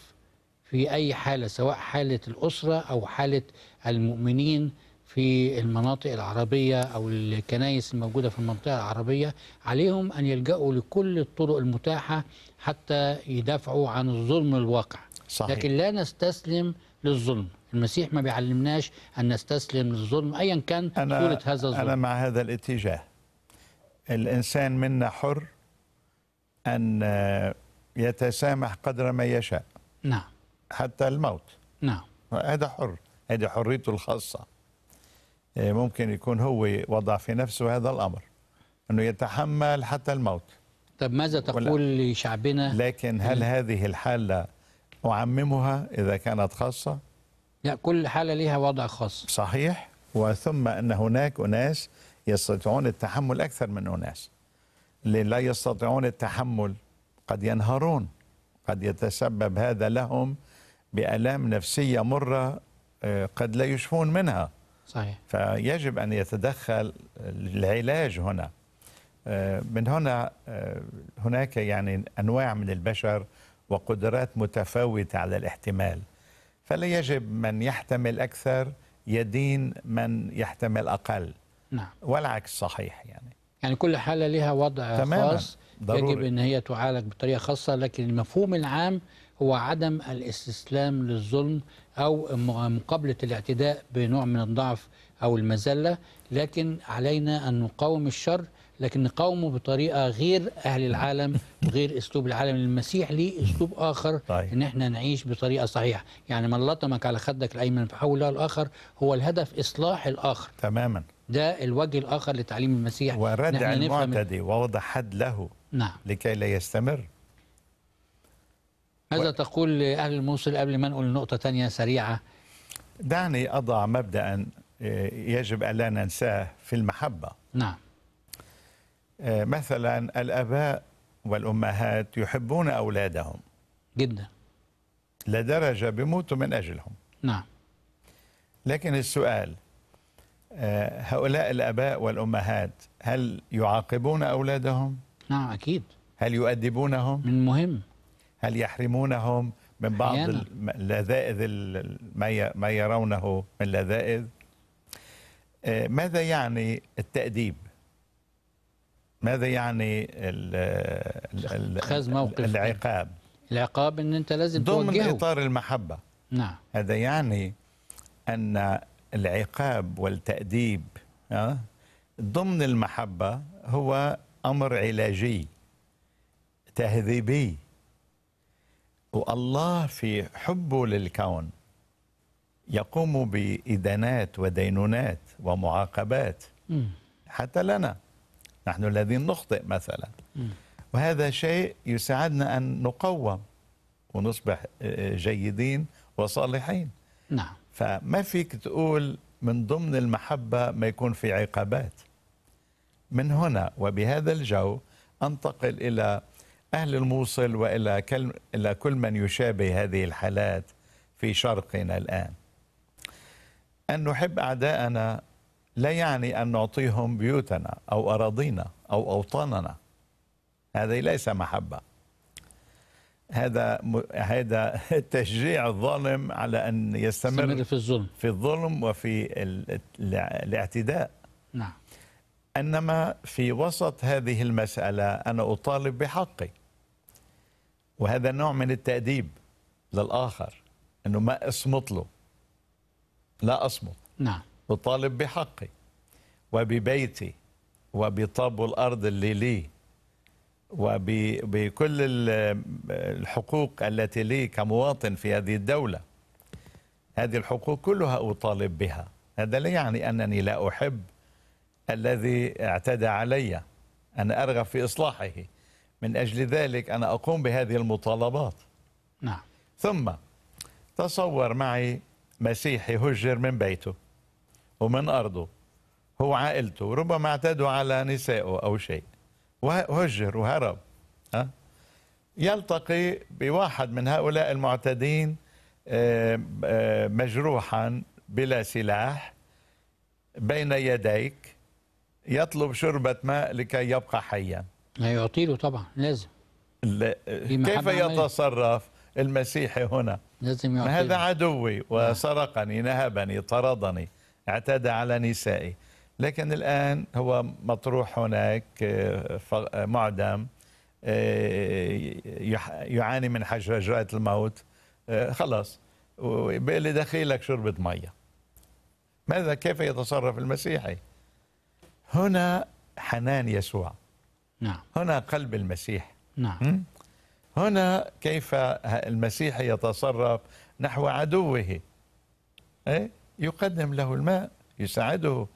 في اي حاله سواء حاله الاسره او حاله المؤمنين في المناطق العربية أو الكنائس الموجودة في المنطقة العربية عليهم أن يلجأوا لكل الطرق المتاحة حتى يدافعوا عن الظلم الواقع صحيح. لكن لا نستسلم للظلم المسيح ما بيعلمناش أن نستسلم للظلم أيا كان أنا صورة هذا الظلم أنا مع هذا الاتجاه الإنسان منا حر أن يتسامح قدر ما يشاء نعم حتى الموت نعم هذا حر هذه حريته الخاصة إيه، ممكن يكون هو وضع في نفسه هذا الأمر أنه يتحمل حتى الموت طب ماذا تقول لشعبنا لكن هل هذه الحالة أعممها إذا كانت خاصة لا كل حالة ليها وضع خاص صحيح وثم أن هناك أناس يستطيعون التحمل أكثر من أناس اللي لا يستطيعون التحمل قد ينهارون قد يتسبب هذا لهم بألام نفسية مرة آه، قد لا يشفون منها صحيح. فيجب أن يتدخل العلاج هنا آه، من هنا آه، هناك يعني أنواع من البشر وقدرات متفاوتة على الاحتمال فلا يجب من يحتمل أكثر يدين من يحتمل أقل نعم. والعكس صحيح يعني يعني كل حالة لها وضع تماماً. خاص ضروري. يجب أن هي تعالج بطريقة خاصة لكن المفهوم العام هو عدم الاستسلام للظلم أو مقابلة الاعتداء بنوع من الضعف أو المذلة لكن علينا أن نقاوم الشر لكن نقاومه بطريقه غير اهل العالم وغير اسلوب العالم المسيح ليه اسلوب اخر طيب. ان احنا نعيش بطريقه صحيحه يعني من لطمك على خدك الايمن فحول الاخر هو الهدف اصلاح الاخر تماما ده الوجه الاخر لتعليم المسيح وردع المعتدي ووضع حد له نعم لكي لا يستمر ماذا و... تقول لاهل الموصل قبل ما نقول نقطه ثانيه سريعه دعني اضع مبدا آه، يجب الا ننساه في المحبه نعم آه، مثلا الاباء والامهات يحبون اولادهم جدا لدرجه بيموتوا من اجلهم نعم لكن السؤال آه، هؤلاء الاباء والامهات هل يعاقبون اولادهم نعم اكيد هل يؤدبونهم من مهم هل يحرمونهم من بعض اللذائذ ما يرونه من لذائذ آه، ماذا يعني التأديب ماذا يعني ال موقف العقاب العقاب ان انت لازم ضمن توجهه. اطار المحبه نعم هذا يعني ان العقاب والتاديب آه، ضمن المحبه هو امر علاجي تهذيبي والله في حبه للكون يقوم بإدانات ودينونات ومعاقبات حتى لنا نحن الذين نخطئ مثلا وهذا شيء يساعدنا أن نقوم ونصبح آه، آه، جيدين وصالحين نعم فما فيك تقول من ضمن المحبة ما يكون في عقابات من هنا وبهذا الجو أنتقل إلى أهل الموصل وإلى كل, إلى كل من يشابه هذه الحالات في شرقنا الآن أن نحب أعداءنا لا يعني أن نعطيهم بيوتنا أو أراضينا أو أوطاننا هذه ليس محبة هذا م... هذا تشجيع الظالم على أن يستمر في الظلم في الظلم وفي ال... الاعتداء نعم انما في وسط هذه المساله انا اطالب بحقي وهذا نوع من التاديب للاخر انه ما اصمت له لا اصمت نعم أطالب بحقي وببيتي وبطاب الأرض اللي لي وبكل الحقوق التي لي كمواطن في هذه الدولة هذه الحقوق كلها أطالب بها هذا لا يعني أنني لا أحب الذي اعتدى علي أنا أرغب في إصلاحه من أجل ذلك أنا أقوم بهذه المطالبات نعم ثم تصور معي مسيحي هجر من بيته ومن أرضه هو عائلته وربما اعتدوا على نسائه أو شيء وهجر وهرب ها؟ يلتقي بواحد من هؤلاء المعتدين آه، آه، مجروحا بلا سلاح بين يديك يطلب شربة ماء لكي يبقى حيا لا يعطيله طبعا لازم كيف يتصرف المسيحي هنا لازم يعطيله. هذا عدوي نعم. وسرقني نهبني طردني اعتدى على نسائه لكن الآن هو مطروح هناك آه، آه، معدم آه، يعاني من حشرجات الموت خلاص اللي دخيلك شربة مية ماذا كيف يتصرف المسيحي هنا حنان يسوع نعم. هنا قلب المسيح نعم. هنا كيف المسيح يتصرف نحو عدوه ايه يقدم له الماء يساعده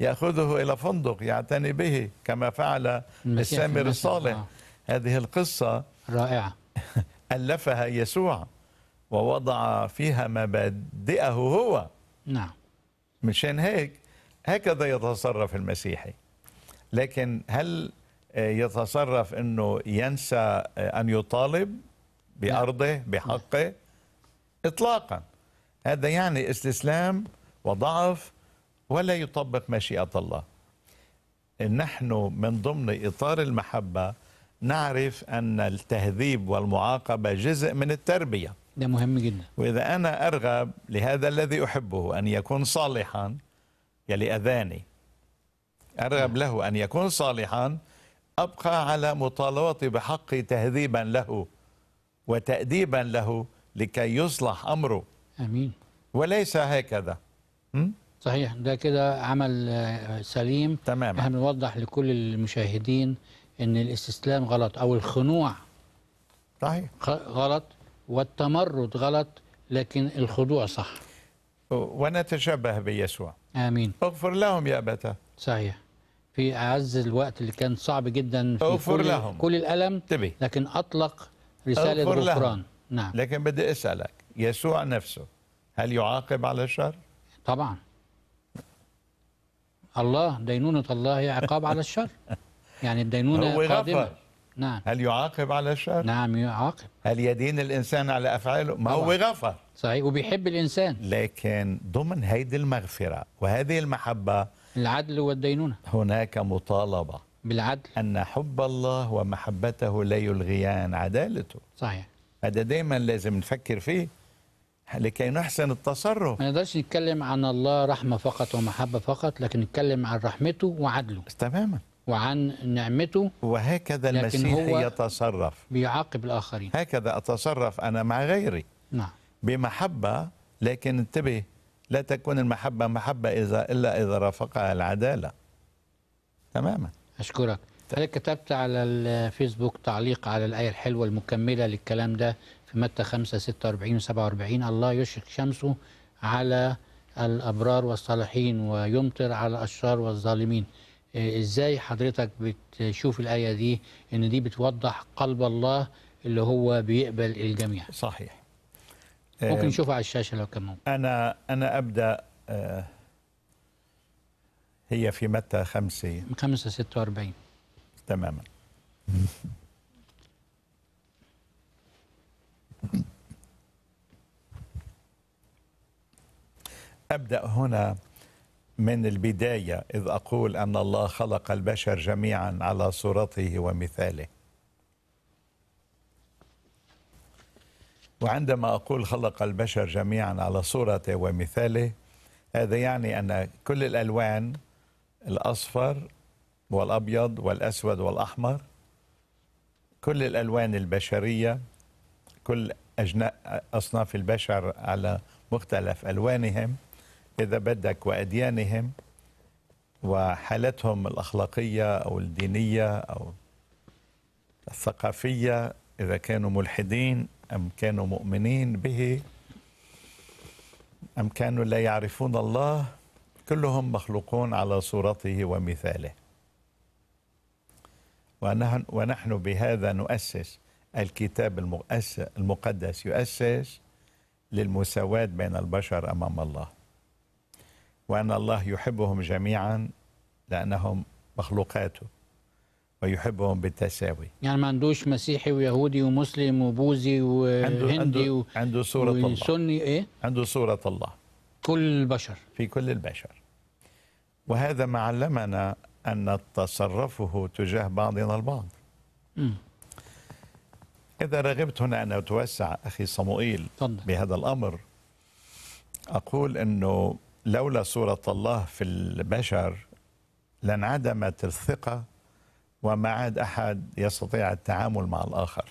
يأخذه إلى فندق يعتني به كما فعل السامر الصالح آه. هذه القصة رائعة ألفها يسوع ووضع فيها مبادئه هو نعم مشان هيك هكذا يتصرف المسيحي لكن هل يتصرف انه ينسى ان يطالب بارضه نعم. بحقه اطلاقا هذا يعني استسلام وضعف ولا يطبق مشيئة الله نحن من ضمن إطار المحبة نعرف أن التهذيب والمعاقبة جزء من التربية ده مهم جدا وإذا أنا أرغب لهذا الذي أحبه أن يكون صالحا يلي أذاني أرغب نعم. له أن يكون صالحا أبقى على مطالبتي بحقي تهذيبا له وتأديبا له لكي يصلح أمره امين وليس هكذا م? صحيح ده كده عمل سليم تماما احنا بنوضح لكل المشاهدين ان الاستسلام غلط او الخنوع صحيح غلط والتمرد غلط لكن الخضوع صح ونتشبه بيسوع امين اغفر لهم يا ابتا صحيح في اعز الوقت اللي كان صعب جدا في اغفر كل لهم كل الالم تبي. لكن اطلق رساله الغفران نعم لكن بدي اسالك يسوع نفسه هل يعاقب على الشر؟ طبعا الله دينونة الله هي عقاب على الشر يعني الدينونة هو قادمة غفر. نعم هل يعاقب على الشر؟ نعم يعاقب هل يدين الإنسان على أفعاله؟ ما طبعا. هو غفر صحيح وبيحب الإنسان لكن ضمن هيدي المغفرة وهذه المحبة العدل والدينونة هناك مطالبة بالعدل أن حب الله ومحبته لا يلغيان عدالته صحيح هذا دايما لازم نفكر فيه لكي نحسن التصرف ما نقدرش نتكلم عن الله رحمة فقط ومحبة فقط لكن نتكلم عن رحمته وعدله تماما وعن نعمته وهكذا المسيح يتصرف بيعاقب الآخرين هكذا أتصرف أنا مع غيري نعم بمحبة لكن انتبه لا تكون المحبة محبة إذا إلا إذا رافقها العدالة تماما أشكرك هل كتبت على الفيسبوك تعليق على الآية الحلوة المكملة للكلام ده في متى 5 46 و 47 الله يشرق شمسه على الأبرار والصالحين ويمطر على الأشرار والظالمين إيه، إزاي حضرتك بتشوف الآية دي إن دي بتوضح قلب الله اللي هو بيقبل الجميع صحيح ممكن آه، نشوفها على الشاشة لو كان ممكن أنا أنا أبدأ آه، هي في متى 5 5 46 تماما ابدا هنا من البدايه اذ اقول ان الله خلق البشر جميعا على صورته ومثاله وعندما اقول خلق البشر جميعا على صورته ومثاله هذا يعني ان كل الالوان الاصفر والابيض والاسود والاحمر كل الالوان البشريه كل أجناء أصناف البشر على مختلف ألوانهم إذا بدك وأديانهم وحالتهم الأخلاقية أو الدينية أو الثقافية إذا كانوا ملحدين أم كانوا مؤمنين به أم كانوا لا يعرفون الله كلهم مخلوقون على صورته ومثاله ونحن بهذا نؤسس الكتاب المقدس يؤسس للمساواة بين البشر أمام الله وأن الله يحبهم جميعا لأنهم مخلوقاته ويحبهم بالتساوي يعني ما عندوش مسيحي ويهودي ومسلم وبوذي وهندي عنده, و... عنده صورة الله سني إيه؟ عنده صورة الله كل البشر في كل البشر وهذا ما علمنا أن نتصرفه تجاه بعضنا البعض م. إذا رغبت هنا أن أتوسع أخي صموئيل بهذا الأمر أقول أنه لولا صورة الله في البشر لانعدمت الثقة وما عاد أحد يستطيع التعامل مع الآخر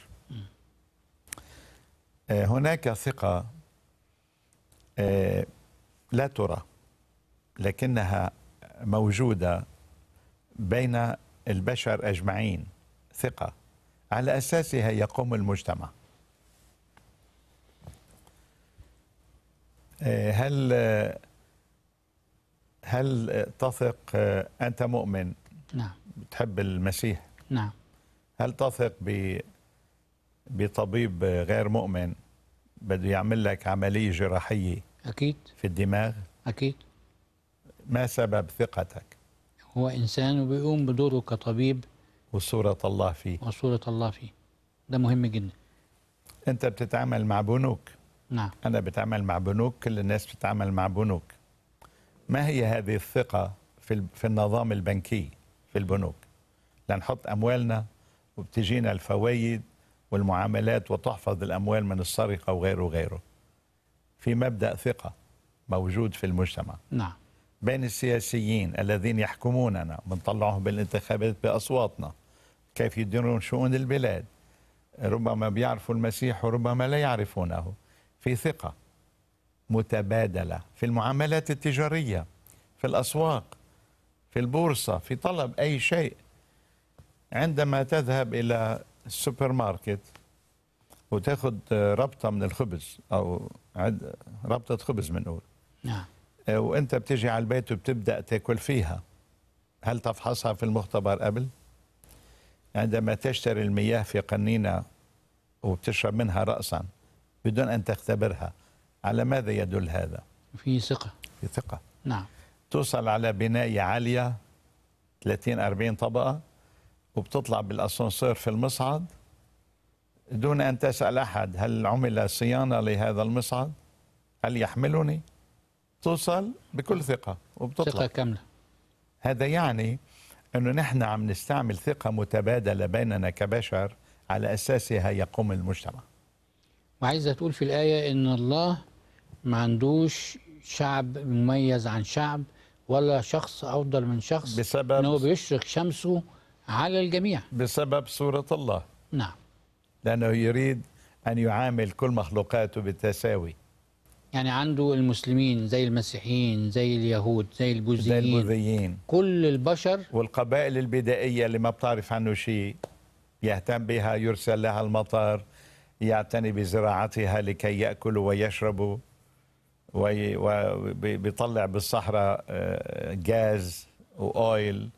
آه، هناك ثقة آه، لا ترى لكنها موجودة بين البشر أجمعين ثقة على أساسها يقوم المجتمع آه، هل هل تثق آه، أنت مؤمن نعم بتحب المسيح نعم هل تثق ب بطبيب غير مؤمن بده يعمل لك عملية جراحية أكيد في الدماغ أكيد ما سبب ثقتك هو إنسان وبيقوم بدوره كطبيب وصورة الله فيه وصورة الله فيه ده مهم جدا أنت بتتعامل مع بنوك نعم أنا بتعامل مع بنوك كل الناس بتتعامل مع بنوك ما هي هذه الثقة في, في النظام البنكي في البنوك لنحط أموالنا وبتجينا الفوائد والمعاملات وتحفظ الأموال من السرقة وغيره وغيره في مبدأ ثقة موجود في المجتمع نعم بين السياسيين الذين يحكموننا بنطلعهم بالانتخابات بأصواتنا كيف يديرون شؤون البلاد ربما بيعرفوا المسيح وربما لا يعرفونه في ثقة متبادلة في المعاملات التجارية في الأسواق في البورصة في طلب أي شيء عندما تذهب إلى السوبر ماركت وتاخذ ربطة من الخبز أو ربطة خبز بنقول نعم وأنت بتجي على البيت وبتبدأ تاكل فيها هل تفحصها في المختبر قبل؟ عندما تشتري المياه في قنينة وبتشرب منها رأسا بدون أن تختبرها على ماذا يدل هذا؟ في ثقة في ثقة نعم توصل على بناية عالية 30 40 طبقة وبتطلع بالأسانسير في المصعد دون أن تسأل أحد هل عمل صيانة لهذا المصعد؟ هل يحملني؟ توصل بكل ثقة وبتطلع ثقة كاملة هذا يعني أنه نحن عم نستعمل ثقة متبادلة بيننا كبشر على أساسها يقوم المجتمع وعايزة تقول في الآية إن الله ما عندوش شعب مميز عن شعب ولا شخص أفضل من شخص بسبب انه بيشرق شمسه على الجميع بسبب صورة الله نعم لأنه يريد أن يعامل كل مخلوقاته بالتساوي يعني عنده المسلمين زي المسيحيين زي اليهود زي البوذيين زي البوذيين كل البشر والقبائل البدائية اللي ما بتعرف عنه شيء يهتم بها يرسل لها المطر يعتني بزراعتها لكي يأكلوا ويشربوا وبيطلع بالصحراء غاز آه، وأويل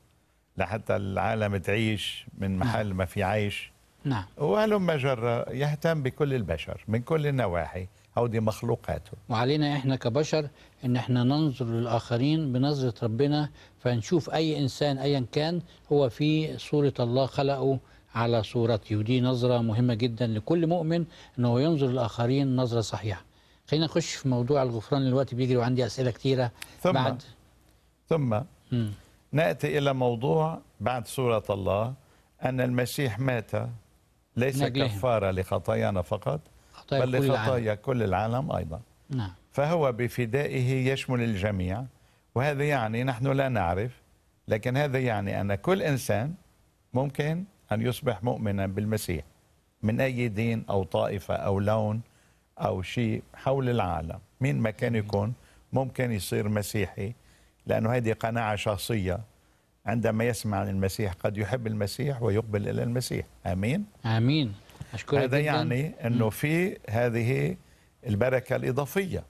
لحتى العالم تعيش من نعم. محل ما في عيش نعم وهلم جرى يهتم بكل البشر من كل النواحي أو دي مخلوقاته وعلينا إحنا كبشر إن إحنا ننظر للآخرين بنظرة ربنا فنشوف أي إنسان أيا كان هو في صورة الله خلقه على صورته ودي نظرة مهمة جدا لكل مؤمن أنه ينظر للآخرين نظرة صحيحة خلينا نخش في موضوع الغفران الوقت بيجري وعندي أسئلة كثيره ثم بعد ثم م. نأتي إلى موضوع بعد سورة الله أن المسيح مات ليس نجلهم. كفارة لخطايانا فقط خطايا بل كل لخطايا العالم. كل العالم أيضا نعم. فهو بفدائه يشمل الجميع وهذا يعني نحن لا نعرف لكن هذا يعني أن كل إنسان ممكن أن يصبح مؤمنا بالمسيح من أي دين أو طائفة أو لون أو شيء حول العالم مين ما كان يكون ممكن يصير مسيحي لأنه هذه قناعة شخصية عندما يسمع عن المسيح قد يحب المسيح ويقبل إلى المسيح آمين آمين أشكرك هذا جداً. يعني أنه في هذه البركة الإضافية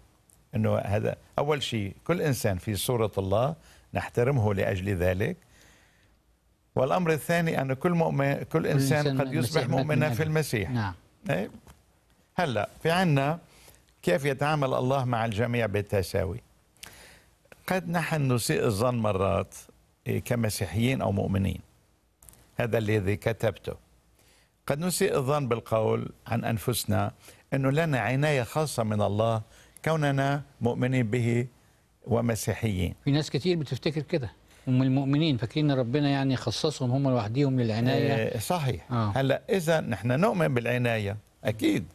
أنه هذا أول شيء كل إنسان في صورة الله نحترمه لأجل ذلك والأمر الثاني أن كل مؤمن كل إنسان قد يصبح مؤمنا في المسيح نعم طيب. هلا في عنا كيف يتعامل الله مع الجميع بالتساوي قد نحن نسيء الظن مرات إيه، كمسيحيين أو مؤمنين هذا الذي كتبته قد نسيء الظن بالقول عن أنفسنا أنه لنا عناية خاصة من الله كوننا مؤمنين به ومسيحيين في ناس كتير بتفتكر كده هم المؤمنين فاكرين ربنا يعني خصصهم هم لوحديهم للعناية آه، صحيح آه. هلأ إذا نحن نؤمن بالعناية أكيد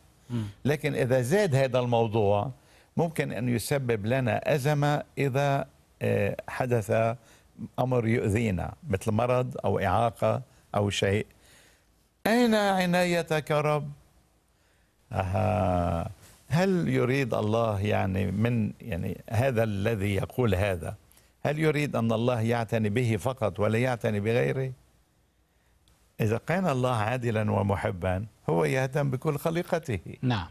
لكن إذا زاد هذا الموضوع ممكن أن يسبب لنا أزمة إذا آه، حدث أمر يؤذينا مثل مرض أو إعاقة أو شيء أين عنايتك يا رب أها هل يريد الله يعني من يعني هذا الذي يقول هذا هل يريد أن الله يعتني به فقط ولا يعتني بغيره إذا كان الله عادلا ومحبا هو يهتم بكل خليقته نعم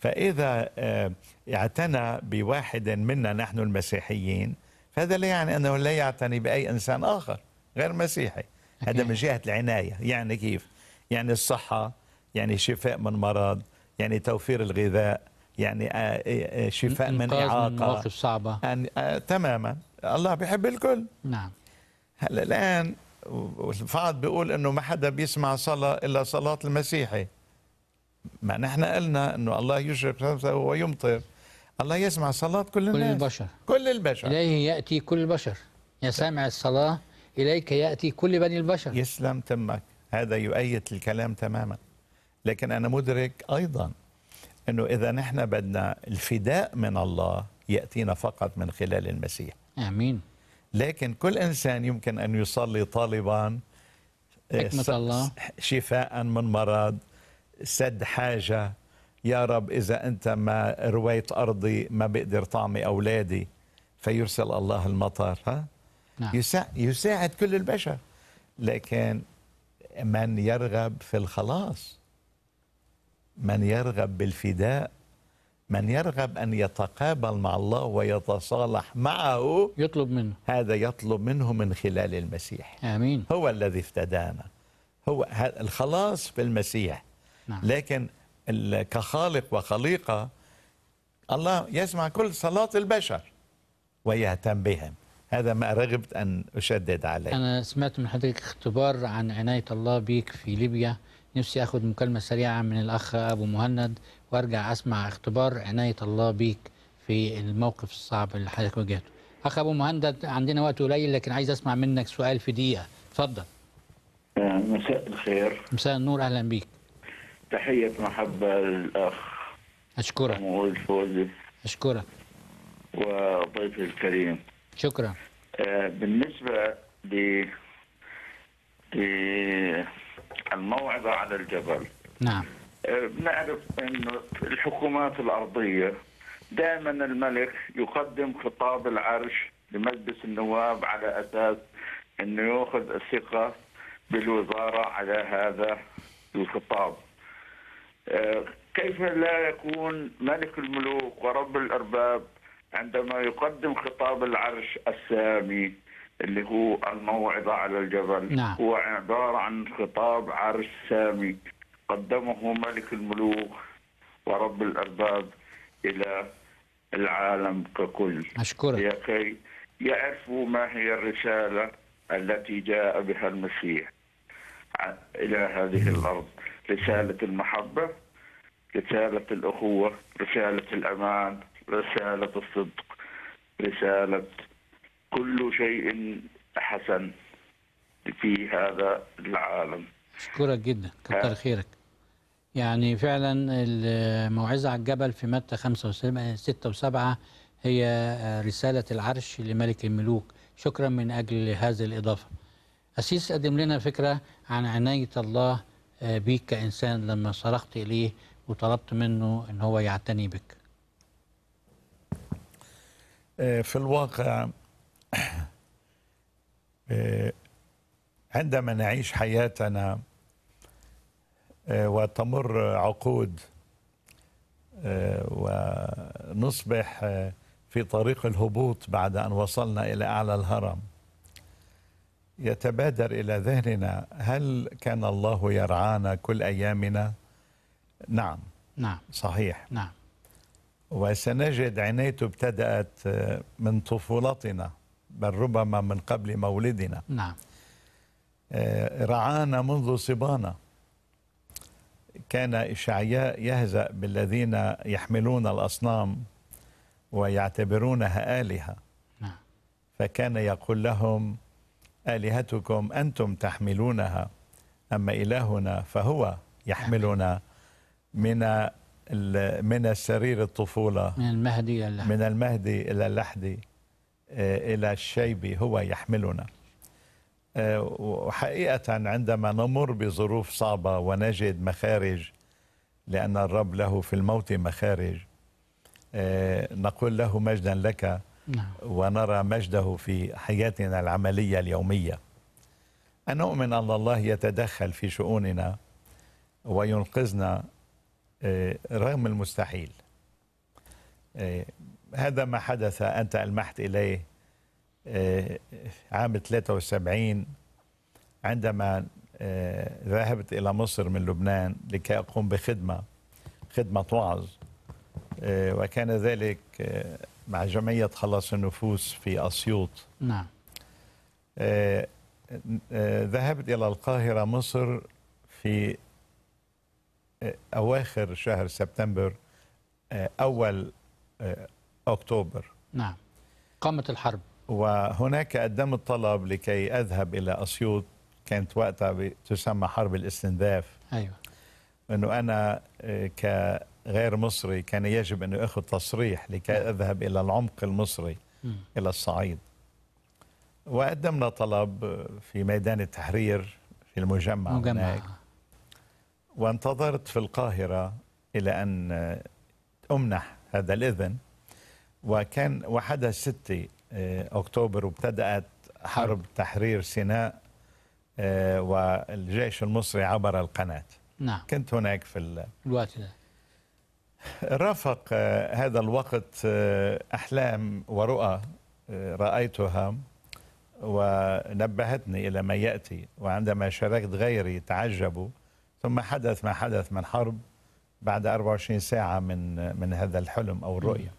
فإذا آه، اعتنى بواحد منا نحن المسيحيين فهذا لا يعني أنه لا يعتني بأي إنسان آخر غير مسيحي هذا من جهة العناية يعني كيف يعني الصحة يعني شفاء من مرض يعني توفير الغذاء يعني آه، آه، آه، شفاء من إعاقة من مواقف صعبة يعني تماما الله بيحب الكل نعم هلا الآن البعض بيقول انه ما حدا بيسمع صلاه الا صلاه المسيحي ما نحن قلنا انه الله يشرق ويمطر الله يسمع صلاة كل الناس كل البشر كل البشر إليه يأتي كل البشر يا سامع الصلاة إليك يأتي كل بني البشر يسلم تمك هذا يؤيد الكلام تماما لكن أنا مدرك أيضا أنه إذا نحن بدنا الفداء من الله يأتينا فقط من خلال المسيح آمين لكن كل إنسان يمكن أن يصلي طالبا آه، حكمة الله شفاء من مرض سد حاجة يا رب إذا أنت ما رويت أرضي ما بقدر طعمي أولادي فيرسل الله المطر ها نعم. يساعد كل البشر لكن من يرغب في الخلاص من يرغب بالفداء من يرغب أن يتقابل مع الله ويتصالح معه يطلب منه هذا يطلب منه من خلال المسيح آمين هو الذي افتدانا هو الخلاص في المسيح نعم. لكن كخالق وخليقة الله يسمع كل صلاة البشر ويهتم بهم هذا ما رغبت أن أشدد عليه أنا سمعت من حضرتك اختبار عن عناية الله بيك في ليبيا نفسي أخذ مكالمة سريعة من الأخ أبو مهند وأرجع أسمع اختبار عناية الله بيك في الموقف الصعب اللي حضرتك واجهته أخ أبو مهند عندنا وقت قليل لكن عايز أسمع منك سؤال في دقيقة اتفضل مساء الخير مساء النور أهلا بيك تحية محبة للأخ أشكرك أشكرك وضيفي الكريم شكرا آه، بالنسبه ل الموعظه على الجبل نعم آه، بنعرف انه الحكومات الارضيه دائما الملك يقدم خطاب العرش لمجلس النواب على اساس انه ياخذ الثقه بالوزاره على هذا الخطاب. آه، كيف لا يكون ملك الملوك ورب الارباب عندما يقدم خطاب العرش السامي اللي هو الموعظة على الجبل نعم. هو عبارة عن خطاب عرش سامي قدمه ملك الملوك ورب الأرباب إلى العالم ككل أشكرك لكي يعرفوا ما هي الرسالة التي جاء بها المسيح إلى هذه الأرض رسالة المحبة رسالة الأخوة رسالة الأمان رسالة الصدق رسالة كل شيء حسن في هذا العالم أشكرك جدا كتر آه. خيرك يعني فعلا الموعظة على الجبل في متى 6 و7 هي آه، رسالة العرش لملك الملوك شكرا من أجل هذه الإضافة أسيس قدم لنا فكرة عن عناية الله آه، بيك كإنسان لما صرخت إليه وطلبت منه أن هو يعتني بك آه، في الواقع آه، عندما نعيش حياتنا آه، وتمر عقود ونصبح في طريق الهبوط بعد أن وصلنا إلى أعلى الهرم يتبادر إلى ذهننا هل كان الله يرعانا كل أيامنا؟ نعم نعم صحيح نعم وسنجد عنايته ابتدأت آه، من طفولتنا بل ربما من قبل مولدنا نعم آه، رعانا منذ صبانا كان إشعياء يهزأ بالذين يحملون الأصنام ويعتبرونها آلهة نعم. فكان يقول لهم آلهتكم أنتم تحملونها أما إلهنا فهو يحملنا نعم. من من السرير الطفولة من المهدي إلى اللحدي من المهدي إلى اللحدي آه، إلى الشيبي هو يحملنا آه، وحقيقة عندما نمر بظروف صعبة ونجد مخارج لأن الرب له في الموت مخارج آه، نقول له مجدا لك نعم. ونرى مجده في حياتنا العملية اليومية أنا أؤمن أن الله يتدخل في شؤوننا وينقذنا آه، رغم المستحيل آه، هذا ما حدث أنت ألمحت إليه آه، عام 73 عندما ذهبت إلى مصر من لبنان لكي أقوم بخدمة خدمة وعظ وكان ذلك مع جمعية خلاص النفوس في أسيوط نعم ذهبت إلى القاهرة مصر في اواخر شهر سبتمبر آه، اول آه، اكتوبر نعم قامت الحرب وهناك قدمت طلب لكي اذهب الى اسيوط كانت وقتها تسمى حرب الاستنزاف ايوه انه انا آه، كغير مصري كان يجب أن اخذ تصريح لكي نعم. اذهب الى العمق المصري م. الى الصعيد وقدمنا طلب في ميدان التحرير في المجمع, المجمع. هناك وانتظرت في القاهرة إلى أن أمنح هذا الإذن وكان وحدث 6 آه، أكتوبر وابتدأت حرب تحرير سيناء آه، والجيش المصري عبر القناة نعم. كنت هناك في الوقت ده رافق آه، هذا الوقت أحلام ورؤى رأيتها ونبهتني إلى ما يأتي وعندما شاركت غيري تعجبوا ثم حدث ما حدث من حرب بعد 24 ساعة من من هذا الحلم أو الرؤية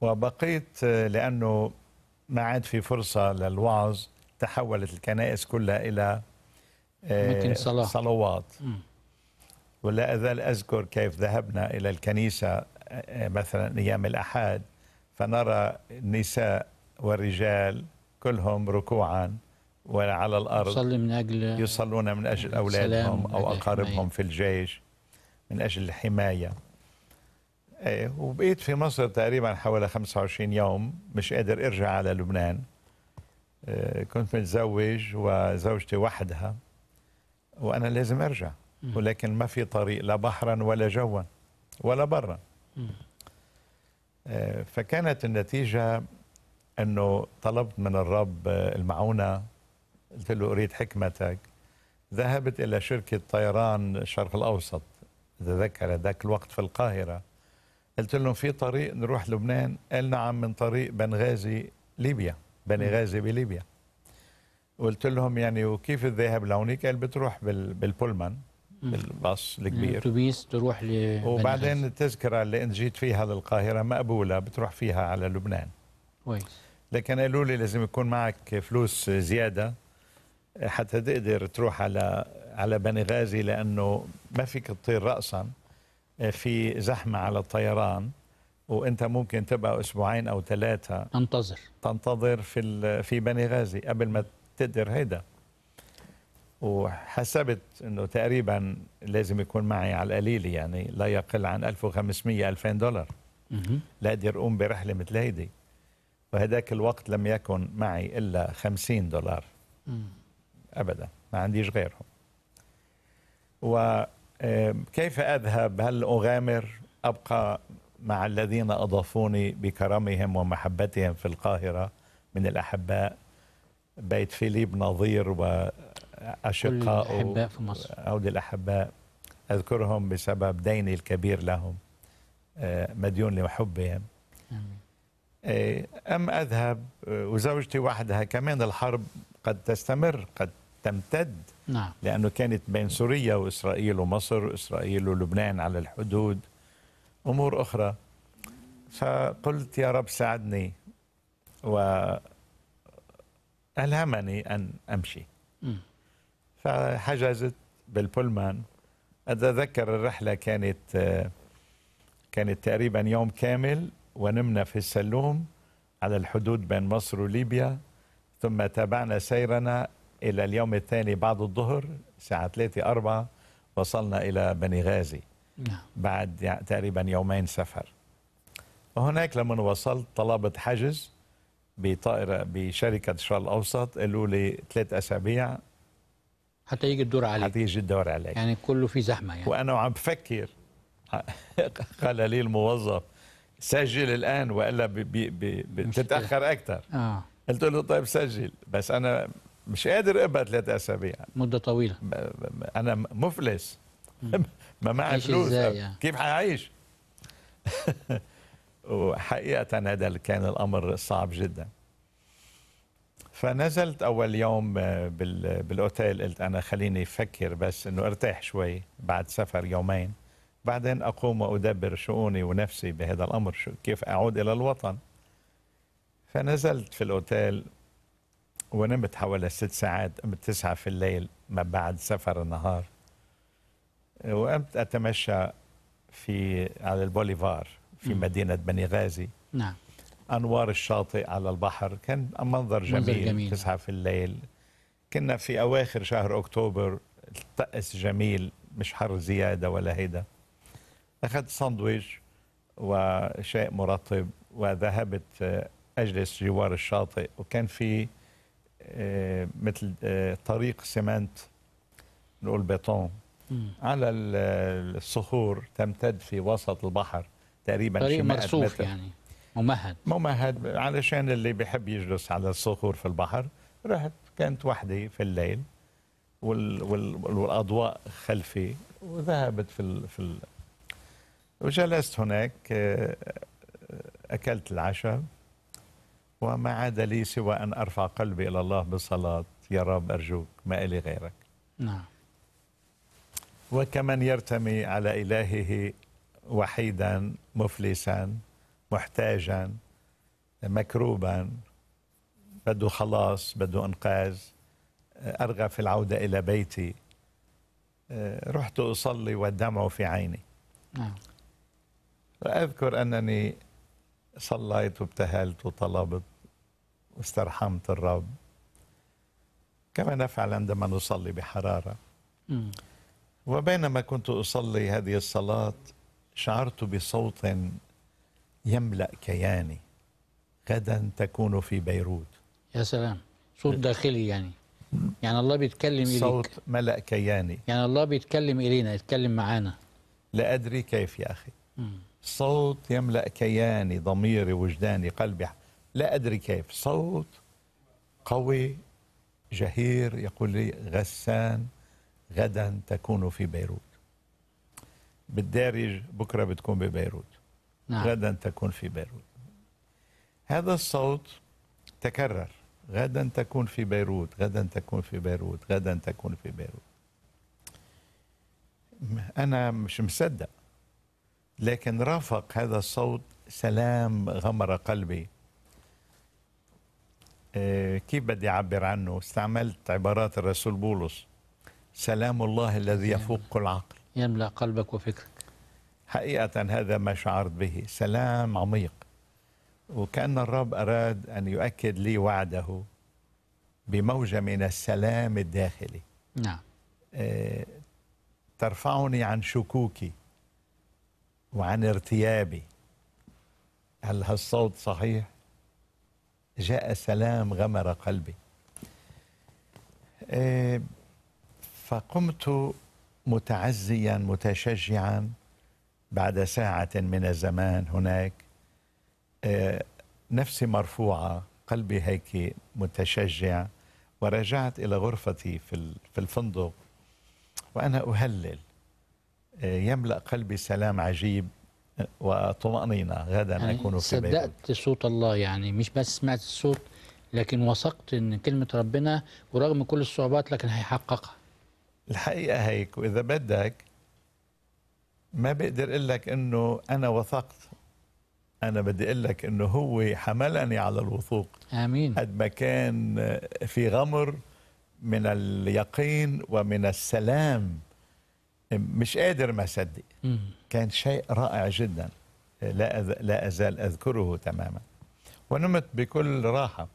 وبقيت لأنه ما عاد في فرصة للوعظ تحولت الكنائس كلها إلى آه، صلاة. صلوات ولا أزال أذكر كيف ذهبنا إلى الكنيسة آه، مثلا أيام الأحد فنرى النساء والرجال كلهم ركوعا ولا على الأرض يصلي من أجل يصلون من أجل أولادهم أو أقاربهم في الجيش من أجل الحماية إيه، وبقيت في مصر تقريبا حوالي 25 يوم مش قادر أرجع على لبنان إيه، كنت متزوج وزوجتي وحدها وأنا لازم أرجع ولكن ما في طريق لا بحرا ولا جوا ولا برا إيه، فكانت النتيجة أنه طلبت من الرب المعونة قلت له أريد حكمتك ذهبت إلى شركة طيران الشرق الأوسط أتذكر ذاك الوقت في القاهرة قلت لهم في طريق نروح لبنان قال نعم من طريق بنغازي ليبيا بنغازي بليبيا قلت لهم يعني وكيف الذهاب لهونيك قال بتروح بالبولمان بالباص الكبير اتوبيس تروح ل وبعدين التذكره اللي انت جيت فيها للقاهره مقبوله بتروح فيها على لبنان كويس لكن قالوا لي لازم يكون معك فلوس زياده حتى تقدر تروح على على بني غازي لانه ما فيك تطير راسا آه، في زحمه على الطيران وانت ممكن تبقى اسبوعين او ثلاثه تنتظر تنتظر في في بني غازي قبل ما تقدر هيدا وحسبت انه تقريبا لازم يكون معي على القليل يعني لا يقل عن 1500 2000 دولار لا اقدر اقوم برحله مثل هيدي وهذاك الوقت لم يكن معي الا 50 دولار ابدا ما عنديش غيرهم وكيف آه، اذهب هل اغامر ابقى مع الذين اضافوني بكرمهم ومحبتهم في القاهره من الاحباء بيت فيليب نظير واشقائه الاحباء في مصر او الاحباء اذكرهم بسبب ديني الكبير لهم آه، مديون لحبهم آه، ام اذهب وزوجتي وحدها كمان الحرب قد تستمر قد تمتد نعم. لأنه كانت بين سوريا وإسرائيل ومصر وإسرائيل ولبنان على الحدود أمور أخرى فقلت يا رب ساعدني وألهمني أن أمشي فحجزت بالبولمان أتذكر الرحلة كانت كانت تقريبا يوم كامل ونمنا في السلوم على الحدود بين مصر وليبيا ثم تابعنا سيرنا إلى اليوم الثاني بعد الظهر ساعة 3 أربعة وصلنا إلى بني غازي نعم. بعد تقريبا يومين سفر وهناك لما وصلت طلبت حجز بطائرة بشركة الشرق الأوسط قالوا لي ثلاث أسابيع حتى يجي الدور عليك حتى يجي الدور عليك يعني كله في زحمة يعني وأنا وعم بفكر قال لي الموظف سجل الآن وإلا بتتأخر أكثر آه. قلت له طيب سجل بس أنا مش قادر ابقى ثلاث اسابيع مده طويله انا مفلس ما معي فلوس يعني؟ كيف حعيش وحقيقه هذا كان الامر صعب جدا فنزلت اول يوم آه، بالاوتيل قلت انا خليني افكر بس انه ارتاح شوي بعد سفر يومين بعدين اقوم وادبر شؤوني ونفسي بهذا الامر كيف اعود الى الوطن فنزلت في الاوتيل ونمت حوالي ست ساعات قمت تسعة في الليل ما بعد سفر النهار وقمت أتمشى في على البوليفار في م. مدينة بني غازي نعم أنوار الشاطئ على البحر كان منظر جميل, منظر جميل. تسعة في الليل كنا في أواخر شهر أكتوبر الطقس جميل مش حر زيادة ولا هيدا أخذت ساندويش وشيء مرطب وذهبت آه، أجلس جوار الشاطئ وكان في آه، مثل آه، طريق سمنت نقول بيتون على آه، الصخور تمتد في وسط البحر تقريبا طريق مرصوف متر. يعني ممهد ممهد علشان اللي بيحب يجلس على الصخور في البحر رحت كانت وحدي في الليل وال والاضواء خلفي وذهبت في في وجلست هناك اكلت العشاء وما عاد لي سوى أن أرفع قلبي إلى الله بالصلاة يا رب أرجوك ما إلي غيرك نعم وكمن يرتمي على إلهه وحيدا مفلسا محتاجا مكروبا بده خلاص بده إنقاذ أرغب في العودة إلى بيتي رحت أصلي والدمع في عيني نعم. وأذكر أنني صليت وابتهلت وطلبت واسترحمت الرب كما نفعل عندما نصلي بحرارة وبينما كنت أصلي هذه الصلاة شعرت بصوت يملأ كياني غدا تكون في بيروت يا سلام صوت داخلي يعني يعني الله بيتكلم إليك صوت ملأ كياني يعني الله بيتكلم إلينا يتكلم معانا لا أدري كيف يا أخي م. صوت يملأ كياني ضميري وجداني قلبي لا أدري كيف صوت قوي جهير يقول لي غسان غدا تكون في بيروت بالدارج بكرة بتكون ببيروت نعم. غدا تكون في بيروت هذا الصوت تكرر غدا تكون في بيروت غدا تكون في بيروت غدا تكون في بيروت أنا مش مصدق لكن رافق هذا الصوت سلام غمر قلبي آه، كيف بدي أعبر عنه استعملت عبارات الرسول بولس سلام الله الذي يفوق العقل يملأ قلبك وفكرك حقيقة هذا ما شعرت به سلام عميق وكأن الرب أراد أن يؤكد لي وعده بموجة من السلام الداخلي نعم آه، ترفعني عن شكوكي وعن ارتيابي هل هالصوت صحيح جاء سلام غمر قلبي آه، فقمت متعزيا متشجعا بعد ساعة من الزمان هناك آه، نفسي مرفوعة قلبي هيك متشجع ورجعت إلى غرفتي في الفندق وأنا أهلل يملأ قلبي سلام عجيب وطمأنينة غدا يعني أكون في صدقت بيروت. صوت الله يعني مش بس سمعت الصوت لكن وثقت ان كلمه ربنا ورغم كل الصعوبات لكن هيحققها الحقيقه هيك واذا بدك ما بقدر اقول لك انه انا وثقت انا بدي اقول لك انه هو حملني على الوثوق امين قد ما كان في غمر من اليقين ومن السلام مش قادر ما صدق كان شيء رائع جدا لا لا ازال اذكره تماما ونمت بكل راحه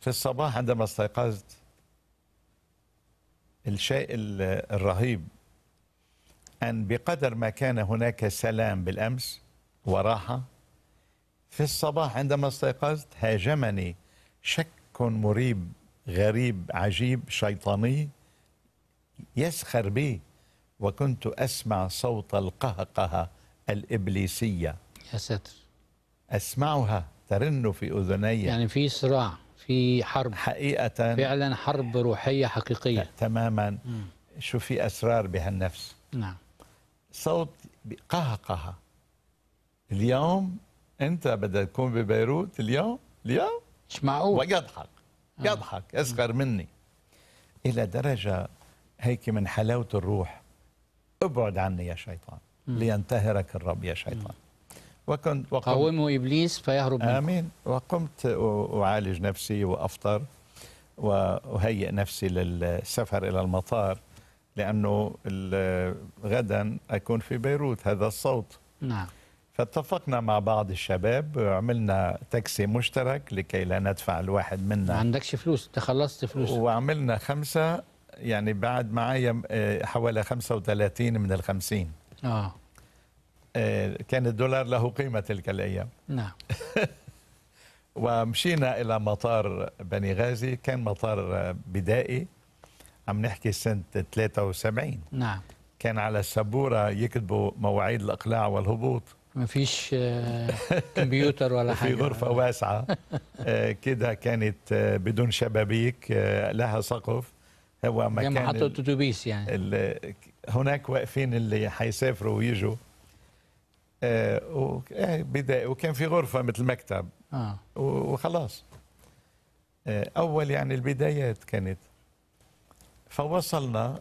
في الصباح عندما استيقظت الشيء الرهيب ان بقدر ما كان هناك سلام بالامس وراحه في الصباح عندما استيقظت هاجمني شك مريب غريب عجيب شيطاني يسخر بي وكنت أسمع صوت القهقه الإبليسية يا ساتر أسمعها ترن في أذني يعني في صراع في حرب حقيقة فعلا حرب روحية حقيقية تماما شو في أسرار بهالنفس نعم صوت قهقه اليوم أنت بدك تكون ببيروت اليوم اليوم مش معقول ويضحك آه. يضحك أصغر مني إلى درجة هيك من حلاوة الروح ابعد عني يا شيطان لينتهرك الرب يا شيطان وكنت وقمت قاومه ابليس فيهرب منه امين وقمت اعالج نفسي وافطر واهيئ نفسي للسفر الى المطار لانه غدا اكون في بيروت هذا الصوت نعم فاتفقنا مع بعض الشباب وعملنا تاكسي مشترك لكي لا ندفع الواحد منا ما عندكش فلوس تخلصت فلوس وعملنا خمسة يعني بعد معايا آه، حوالي 35 من ال 50 آه. اه كان الدولار له قيمه تلك الايام نعم ومشينا الى مطار بني غازي كان مطار بدائي عم نحكي سنه 73 نعم كان على السبوره يكتبوا مواعيد الاقلاع والهبوط ما فيش آه، كمبيوتر ولا حاجه في غرفه واسعه كده كانت بدون شبابيك لها سقف هو مكان محطة اتوبيس يعني هناك واقفين اللي حيسافروا ويجوا آه يعني بداية وكان في غرفة مثل مكتب آه. وخلاص آه أول يعني البدايات كانت فوصلنا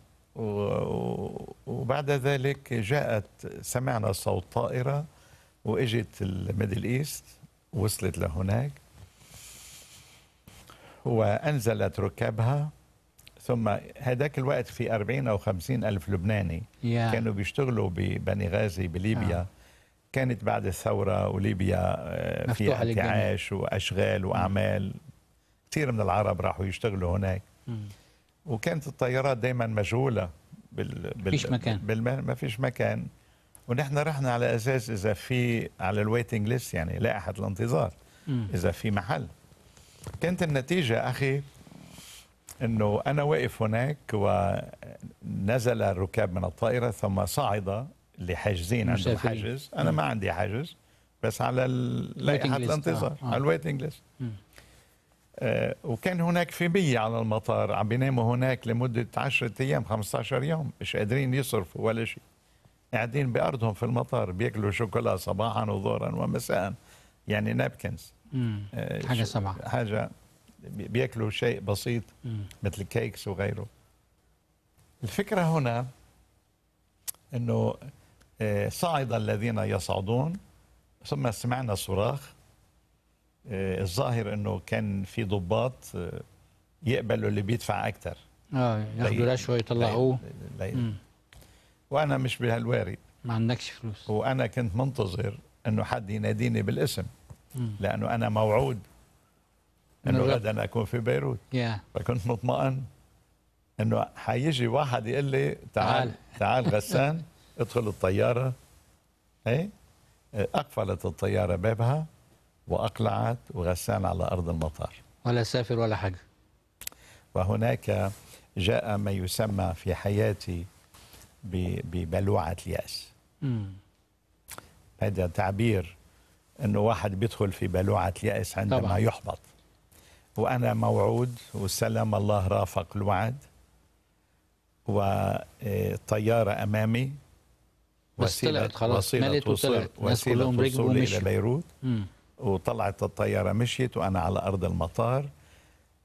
وبعد ذلك جاءت سمعنا صوت طائرة وإجت الميدل إيست وصلت لهناك وأنزلت ركابها ثم هذاك الوقت في 40 أو 50 ألف لبناني yeah. كانوا بيشتغلوا ببني غازي بليبيا yeah. آه. كانت بعد الثورة وليبيا آه، فيها انتعاش وأشغال وأعمال كثير من العرب راحوا يشتغلوا هناك mm. وكانت الطيارات دائما مشغوله بال... بال... فيش مكان بال... ما فيش مكان ونحن رحنا على أساس إذا في على الويتنج ليست يعني لائحة الانتظار mm. إذا في محل كانت النتيجة أخي انه انا واقف هناك ونزل الركاب من الطائره ثم صعد لحاجزين عندهم حاجز انا مم. ما عندي حاجز بس على لائحه آه. الانتظار آه. على الويتنج ليست آه وكان هناك في بي على المطار عم بيناموا هناك لمدة 10 أيام 15 يوم مش قادرين يصرفوا ولا شيء قاعدين بأرضهم في المطار بياكلوا شوكولا صباحا وظهرا ومساء يعني نابكنز آه حاجة سبعة حاجة بياكلوا شيء بسيط مثل كيكس وغيره الفكره هنا انه آه، صعد الذين يصعدون ثم سمعنا صراخ آه، الظاهر انه كان في ضباط آه، يقبلوا اللي بيدفع اكثر اه ياخذوا رشوه يطلعوه وانا مش بهالوارد ما عندكش فلوس وانا كنت منتظر انه حد يناديني بالاسم لانه انا موعود انه غدا أنا اكون في بيروت yeah. فكنت مطمئن انه حيجي واحد يقول لي تعال تعال غسان ادخل الطياره اي اقفلت الطياره بابها واقلعت وغسان على ارض المطار ولا سافر ولا حاجه وهناك جاء ما يسمى في حياتي ببلوعه الياس هذا تعبير انه واحد بيدخل في بلوعه الياس عندما طبعا. يحبط وأنا موعود وسلم الله رافق الوعد وطيارة أمامي وسيلة طلعت خلاص وسيلة وصول وسيلة وصول إلى بيروت وطلعت الطيارة مشيت وأنا على أرض المطار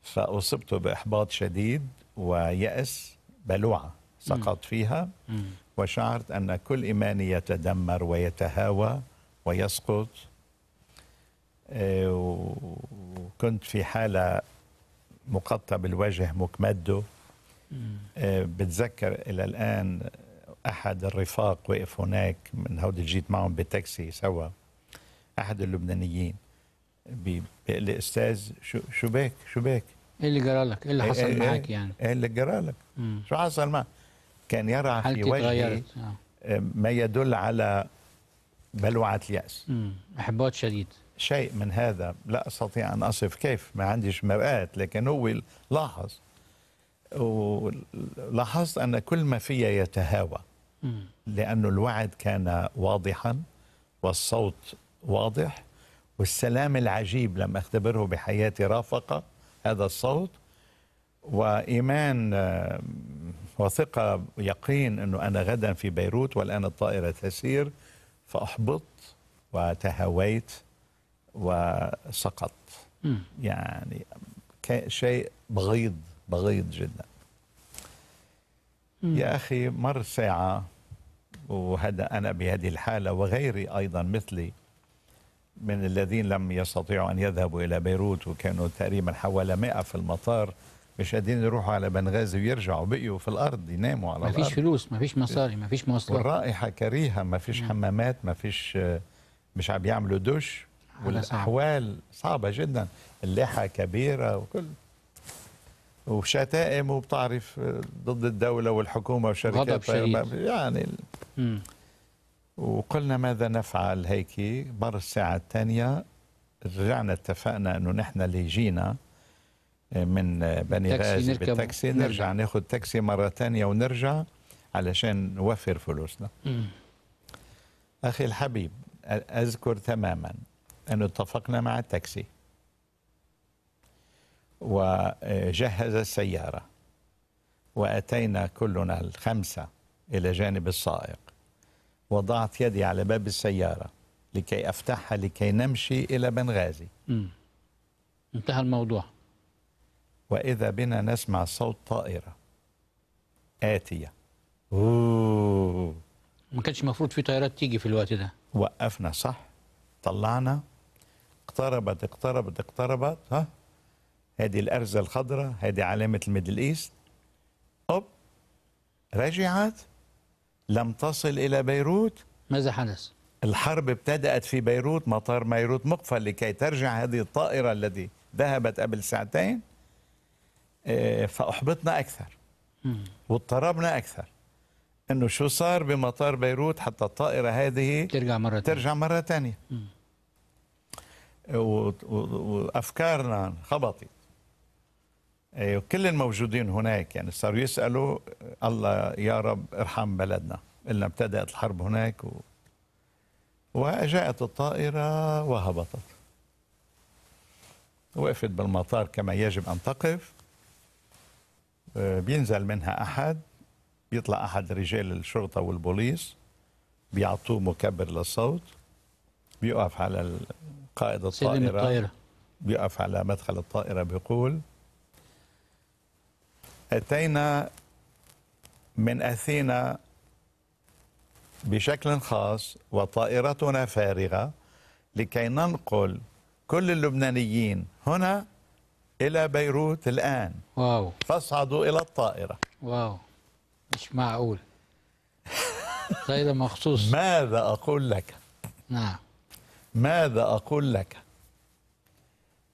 فأصبت بإحباط شديد ويأس بلوعة سقط فيها وشعرت أن كل إيماني يتدمر ويتهاوى ويسقط آه، وكنت في حالة مقطع بالوجه مكمده آه، بتذكر إلى الآن أحد الرفاق وقف هناك من هودي جيت معهم بتاكسي سوا أحد اللبنانيين بيقول لي أستاذ شو شو بك شو بك إيه اللي جرى لك؟ إيه اللي إيه، حصل إيه معك إيه، يعني؟ إيه اللي جرى لك؟ شو حصل معك؟ كان يرى في وجهي آه. ما يدل على بلوعة اليأس إحباط شديد شيء من هذا لا أستطيع أن أصف كيف ما عنديش مرآة لكن هو لاحظ ولاحظت أن كل ما فيا يتهاوى لانه الوعد كان واضحا والصوت واضح والسلام العجيب لم أختبره بحياتي رافق هذا الصوت وإيمان آه، وثقة يقين أنه أنا غدا في بيروت والآن الطائرة تسير فأحبطت وتهويت وسقط يعني شيء بغيض بغيض جدا يا أخي مر ساعة وهذا أنا بهذه الحالة وغيري أيضا مثلي من الذين لم يستطيعوا أن يذهبوا إلى بيروت وكانوا تقريبا حوالي 100 في المطار مش قادرين يروحوا على بنغازي ويرجعوا بقيوا في الارض يناموا على ما الارض ما فيش فلوس ما فيش مصاري ما فيش مواصلات والرائحه كريهه ما فيش حمامات ما فيش مش عم يعملوا دش والاحوال صعبه جدا اللحى كبيره وكل وشتائم وبتعرف ضد الدوله والحكومه وشركات يعني م. وقلنا ماذا نفعل هيك بر الساعه الثانيه رجعنا اتفقنا انه نحن اللي جينا من بني غازي بالتاكسي نرجع, نرجع ناخذ تاكسي مره ثانيه ونرجع علشان نوفر فلوسنا م. اخي الحبيب اذكر تماما أن اتفقنا مع التاكسي وجهز السيارة وأتينا كلنا الخمسة إلى جانب السائق وضعت يدي على باب السيارة لكي أفتحها لكي نمشي إلى بنغازي مم. انتهى الموضوع وإذا بنا نسمع صوت طائرة آتية أوه. ما كانش المفروض في طيارات تيجي في الوقت ده وقفنا صح طلعنا اقتربت اقتربت اقتربت ها هذه الأرزة الخضراء هذه علامة الميدل إيست أوب رجعت لم تصل إلى بيروت ماذا حدث؟ الحرب ابتدأت في بيروت مطار بيروت مقفل لكي ترجع هذه الطائرة التي ذهبت قبل ساعتين آه، فأحبطنا أكثر واضطربنا أكثر أنه شو صار بمطار بيروت حتى الطائرة هذه ترجع مرة تانية. ترجع مرة ثانية وافكارنا انخبطت إيه، كل الموجودين هناك يعني صاروا يسالوا الله يا رب ارحم بلدنا الا ابتدات الحرب هناك و... وجاءت الطائره وهبطت وقفت بالمطار كما يجب ان تقف آه، بينزل منها احد بيطلع احد رجال الشرطه والبوليس بيعطوه مكبر للصوت بيقف على قائد الطائرة, الطائرة بيقف على مدخل الطائرة بيقول أتينا من أثينا بشكل خاص وطائرتنا فارغة لكي ننقل كل اللبنانيين هنا إلى بيروت الآن واو فاصعدوا إلى الطائرة واو مش معقول طائرة طيب، مخصوص ماذا أقول لك نعم ماذا أقول لك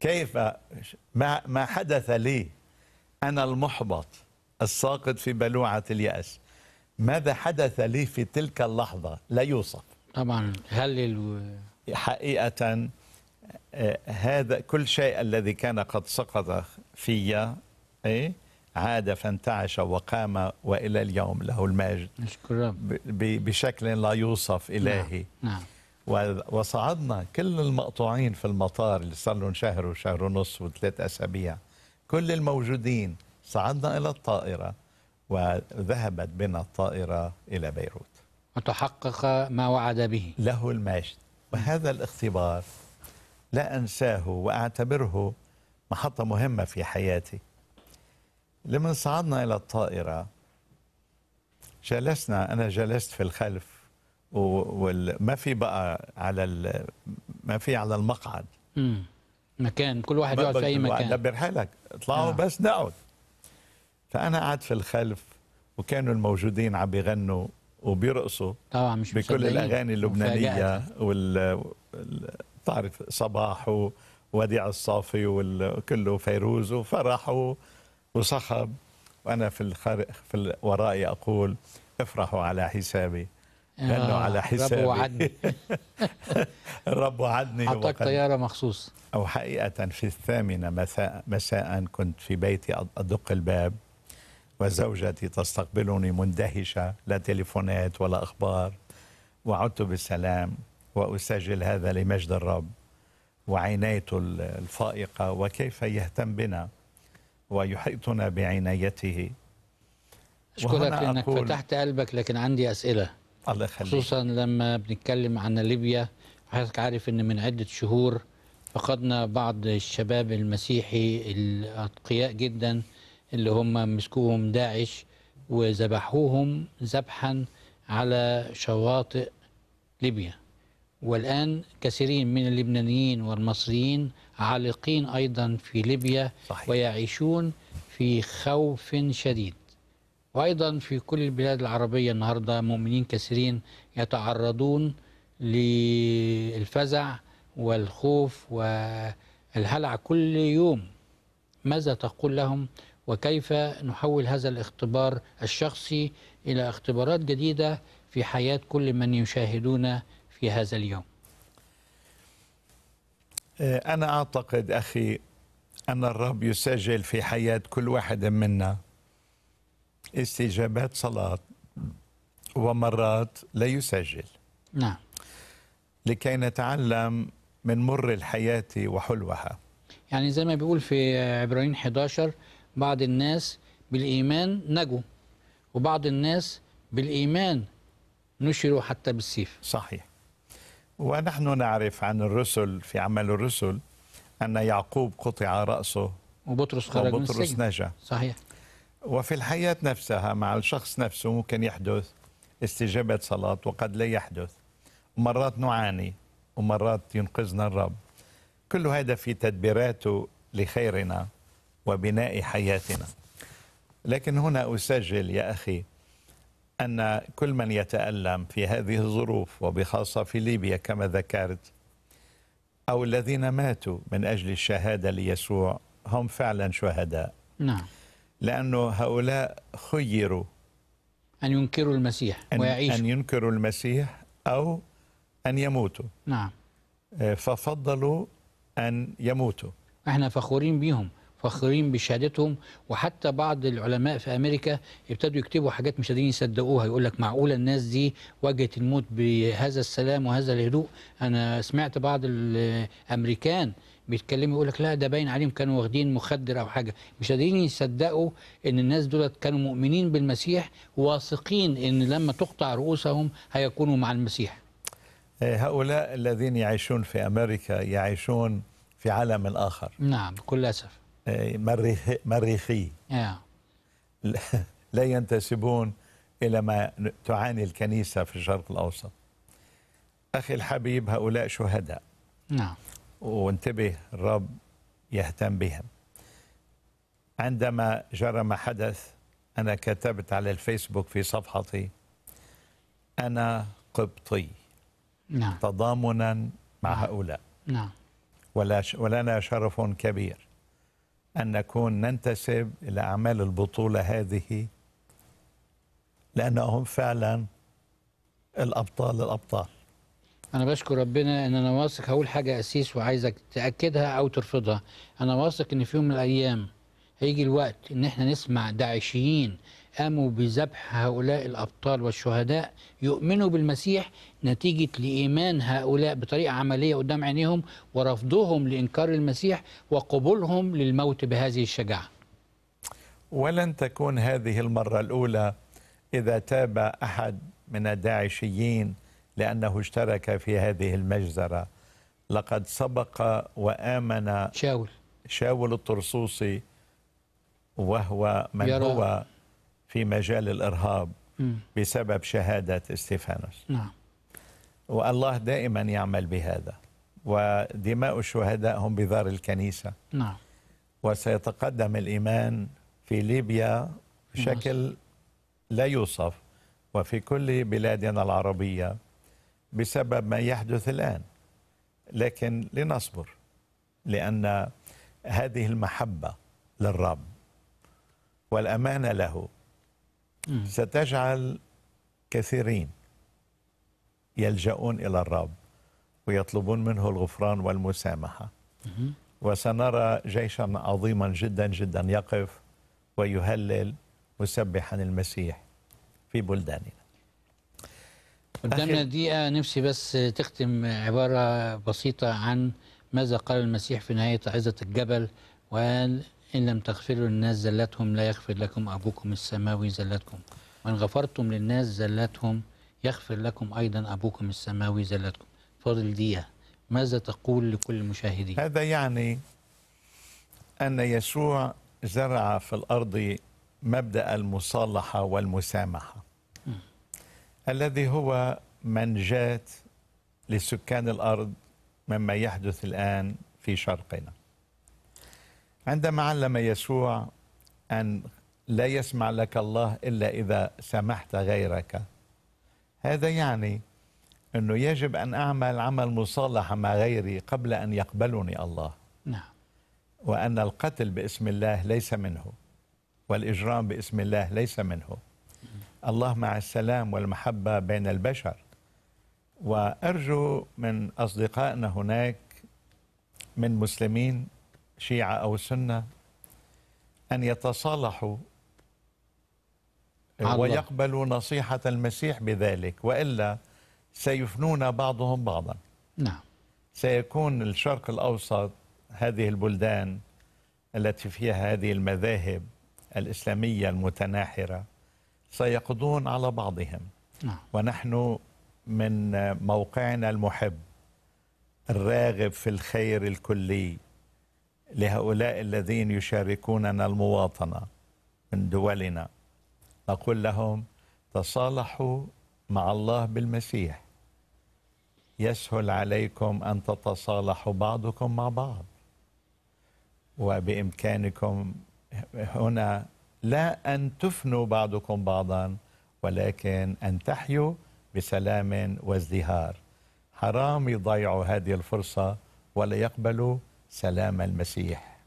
كيف ما, ما حدث لي أنا المحبط الساقط في بلوعة اليأس ماذا حدث لي في تلك اللحظة لا يوصف طبعا هلل و... حقيقة آه، هذا كل شيء الذي كان قد سقط في إيه؟ عاد فانتعش وقام والى اليوم له المجد نشكر رب بشكل لا يوصف الهي نعم. نعم. وصعدنا كل المقطوعين في المطار اللي صار لهم شهر وشهر ونص وثلاث اسابيع كل الموجودين صعدنا الى الطائره وذهبت بنا الطائره الى بيروت. وتحقق ما وعد به. له المجد وهذا الاختبار لا انساه واعتبره محطه مهمه في حياتي. لما صعدنا الى الطائره جلسنا انا جلست في الخلف وما في بقى على ما في على المقعد مم. مكان كل واحد يقعد في اي مكان دبر حالك اطلعوا آه. بس نقعد فانا قعدت في الخلف وكانوا الموجودين عم بيغنوا وبيرقصوا طبعا مش بكل الاغاني اللبنانيه وال بتعرف صباح ووديع الصافي وكله فيروز وفرح وصخب وانا في الخارج في ورائي اقول افرحوا على حسابي لانه آه، على حسابي الرب وعدني الرب وعدني اعطاك طياره مخصوص او حقيقه في الثامنه مساء مساء كنت في بيتي ادق الباب وزوجتي تستقبلني مندهشه لا تليفونات ولا اخبار وعدت بالسلام واسجل هذا لمجد الرب وعنايته الفائقه وكيف يهتم بنا ويحيطنا بعنايته أشكرك انك فتحت قلبك لكن عندي أسئلة الله يخليك خصوصا لما بنتكلم عن ليبيا حضرتك عارف ان من عده شهور فقدنا بعض الشباب المسيحي الاتقياء جدا اللي هم مسكوهم داعش وذبحوهم ذبحا على شواطئ ليبيا والآن كثيرين من اللبنانيين والمصريين عالقين أيضا في ليبيا صحيح. ويعيشون في خوف شديد وأيضا في كل البلاد العربية النهاردة مؤمنين كثيرين يتعرضون للفزع والخوف والهلع كل يوم ماذا تقول لهم وكيف نحول هذا الاختبار الشخصي إلى اختبارات جديدة في حياة كل من يشاهدون في هذا اليوم أنا أعتقد أخي أن الرب يسجل في حياة كل واحد منا استجابات صلاة ومرات لا يسجل نعم لكي نتعلم من مر الحياة وحلوها يعني زي ما بيقول في عبرانيين 11 بعض الناس بالإيمان نجوا وبعض الناس بالإيمان نشروا حتى بالسيف صحيح ونحن نعرف عن الرسل في عمل الرسل أن يعقوب قطع رأسه وبطرس خرج وبطرس من السجن. نجا صحيح وفي الحياة نفسها مع الشخص نفسه ممكن يحدث استجابة صلاة وقد لا يحدث مرات نعاني ومرات ينقذنا الرب كل هذا في تدبيراته لخيرنا وبناء حياتنا لكن هنا أسجل يا أخي أن كل من يتألم في هذه الظروف وبخاصة في ليبيا كما ذكرت أو الذين ماتوا من أجل الشهادة ليسوع هم فعلا شهداء نعم لأنه هؤلاء خيروا أن ينكروا المسيح أن ويعيشوا أن ينكروا المسيح أو أن يموتوا نعم آه، ففضلوا أن يموتوا احنا فخورين بيهم فخورين بشهادتهم وحتى بعض العلماء في امريكا ابتدوا يكتبوا حاجات مش قادرين يصدقوها يقول لك معقوله الناس دي واجهت الموت بهذا السلام وهذا الهدوء انا سمعت بعض الامريكان آه، بيتكلموا يقول لك لا ده باين عليهم كانوا واخدين مخدر او حاجه مش قادرين يصدقوا ان الناس دولت كانوا مؤمنين بالمسيح واثقين ان لما تقطع رؤوسهم هيكونوا مع المسيح آه، هؤلاء الذين يعيشون في امريكا يعيشون في عالم اخر نعم بكل اسف آه، مريخي, مريخي. آه. لا ينتسبون الى ما تعاني الكنيسه في الشرق الاوسط اخي الحبيب هؤلاء شهداء نعم وانتبه الرب يهتم بهم عندما جرى ما حدث أنا كتبت على الفيسبوك في صفحتي أنا قبطي نعم. تضامنا مع نعم. هؤلاء نعم. ولا ولنا شرف كبير أن نكون ننتسب إلى أعمال البطولة هذه لأنهم فعلا الأبطال الأبطال انا بشكر ربنا ان انا واثق هقول حاجه اسيس وعايزك تاكدها او ترفضها انا واثق ان في يوم من الايام هيجي الوقت ان احنا نسمع داعشيين قاموا بذبح هؤلاء الابطال والشهداء يؤمنوا بالمسيح نتيجه لايمان هؤلاء بطريقه عمليه قدام عينيهم ورفضهم لانكار المسيح وقبولهم للموت بهذه الشجاعه. ولن تكون هذه المره الاولى اذا تاب احد من الداعشيين لأنه اشترك في هذه المجزرة لقد سبق وآمن شاول شاول الطرصوصي وهو من يرى. هو في مجال الإرهاب م. بسبب شهادة استيفانوس نعم والله دائما يعمل بهذا ودماء الشهداء هم بذار الكنيسة نعم وسيتقدم الإيمان في ليبيا بشكل نعم. لا يوصف وفي كل بلادنا العربية بسبب ما يحدث الآن لكن لنصبر لأن هذه المحبة للرب والأمانة له ستجعل كثيرين يلجؤون إلى الرب ويطلبون منه الغفران والمسامحة وسنرى جيشا عظيما جدا جدا يقف ويهلل مسبحا المسيح في بلداننا قدامنا دقيقة نفسي بس تختم عبارة بسيطة عن ماذا قال المسيح في نهاية عظة الجبل وقال إن لم تغفروا للناس زلتهم لا يغفر لكم أبوكم السماوي زلتكم وإن غفرتم للناس زلتهم يغفر لكم أيضا أبوكم السماوي زلتكم فاضل دقيقة ماذا تقول لكل المشاهدين هذا يعني أن يسوع زرع في الأرض مبدأ المصالحة والمسامحة الذي هو منجاة لسكان الأرض مما يحدث الآن في شرقنا عندما علم يسوع أن لا يسمع لك الله إلا إذا سمحت غيرك هذا يعني أنه يجب أن أعمل عمل مصالحة مع غيري قبل أن يقبلني الله نعم وأن القتل باسم الله ليس منه والإجرام باسم الله ليس منه الله مع السلام والمحبة بين البشر وأرجو من أصدقائنا هناك من مسلمين شيعة أو سنة أن يتصالحوا ويقبلوا نصيحة المسيح بذلك وإلا سيفنون بعضهم بعضا نعم سيكون الشرق الأوسط هذه البلدان التي فيها هذه المذاهب الإسلامية المتناحرة سيقضون على بعضهم نعم. ونحن من موقعنا المحب الراغب في الخير الكلي لهؤلاء الذين يشاركوننا المواطنه من دولنا نقول لهم تصالحوا مع الله بالمسيح يسهل عليكم ان تتصالحوا بعضكم مع بعض وبامكانكم هنا لا أن تفنوا بعضكم بعضا ولكن أن تحيوا بسلام وازدهار حرام يضيعوا هذه الفرصة ولا يقبلوا سلام المسيح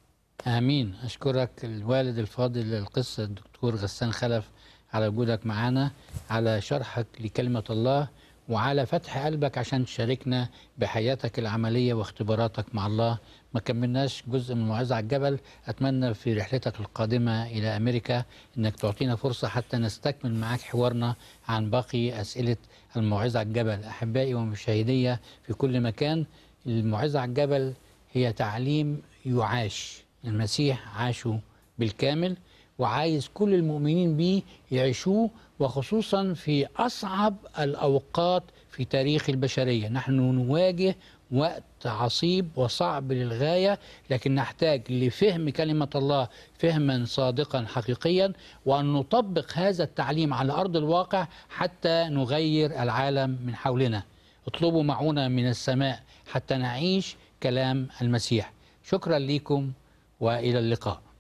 آمين أشكرك الوالد الفاضل للقصة الدكتور غسان خلف على وجودك معنا على شرحك لكلمة الله وعلى فتح قلبك عشان تشاركنا بحياتك العملية واختباراتك مع الله ما كملناش جزء من الموعظه على الجبل اتمنى في رحلتك القادمه الى امريكا انك تعطينا فرصه حتى نستكمل معاك حوارنا عن باقي اسئله الموعظه على الجبل احبائي ومشاهدي في كل مكان الموعظه على الجبل هي تعليم يعاش المسيح عاشه بالكامل وعايز كل المؤمنين به يعيشوه وخصوصا في اصعب الاوقات في تاريخ البشريه نحن نواجه وقت عصيب وصعب للغاية لكن نحتاج لفهم كلمة الله فهما صادقا حقيقيا وأن نطبق هذا التعليم على أرض الواقع حتى نغير العالم من حولنا اطلبوا معونا من السماء حتى نعيش كلام المسيح شكرا لكم وإلى اللقاء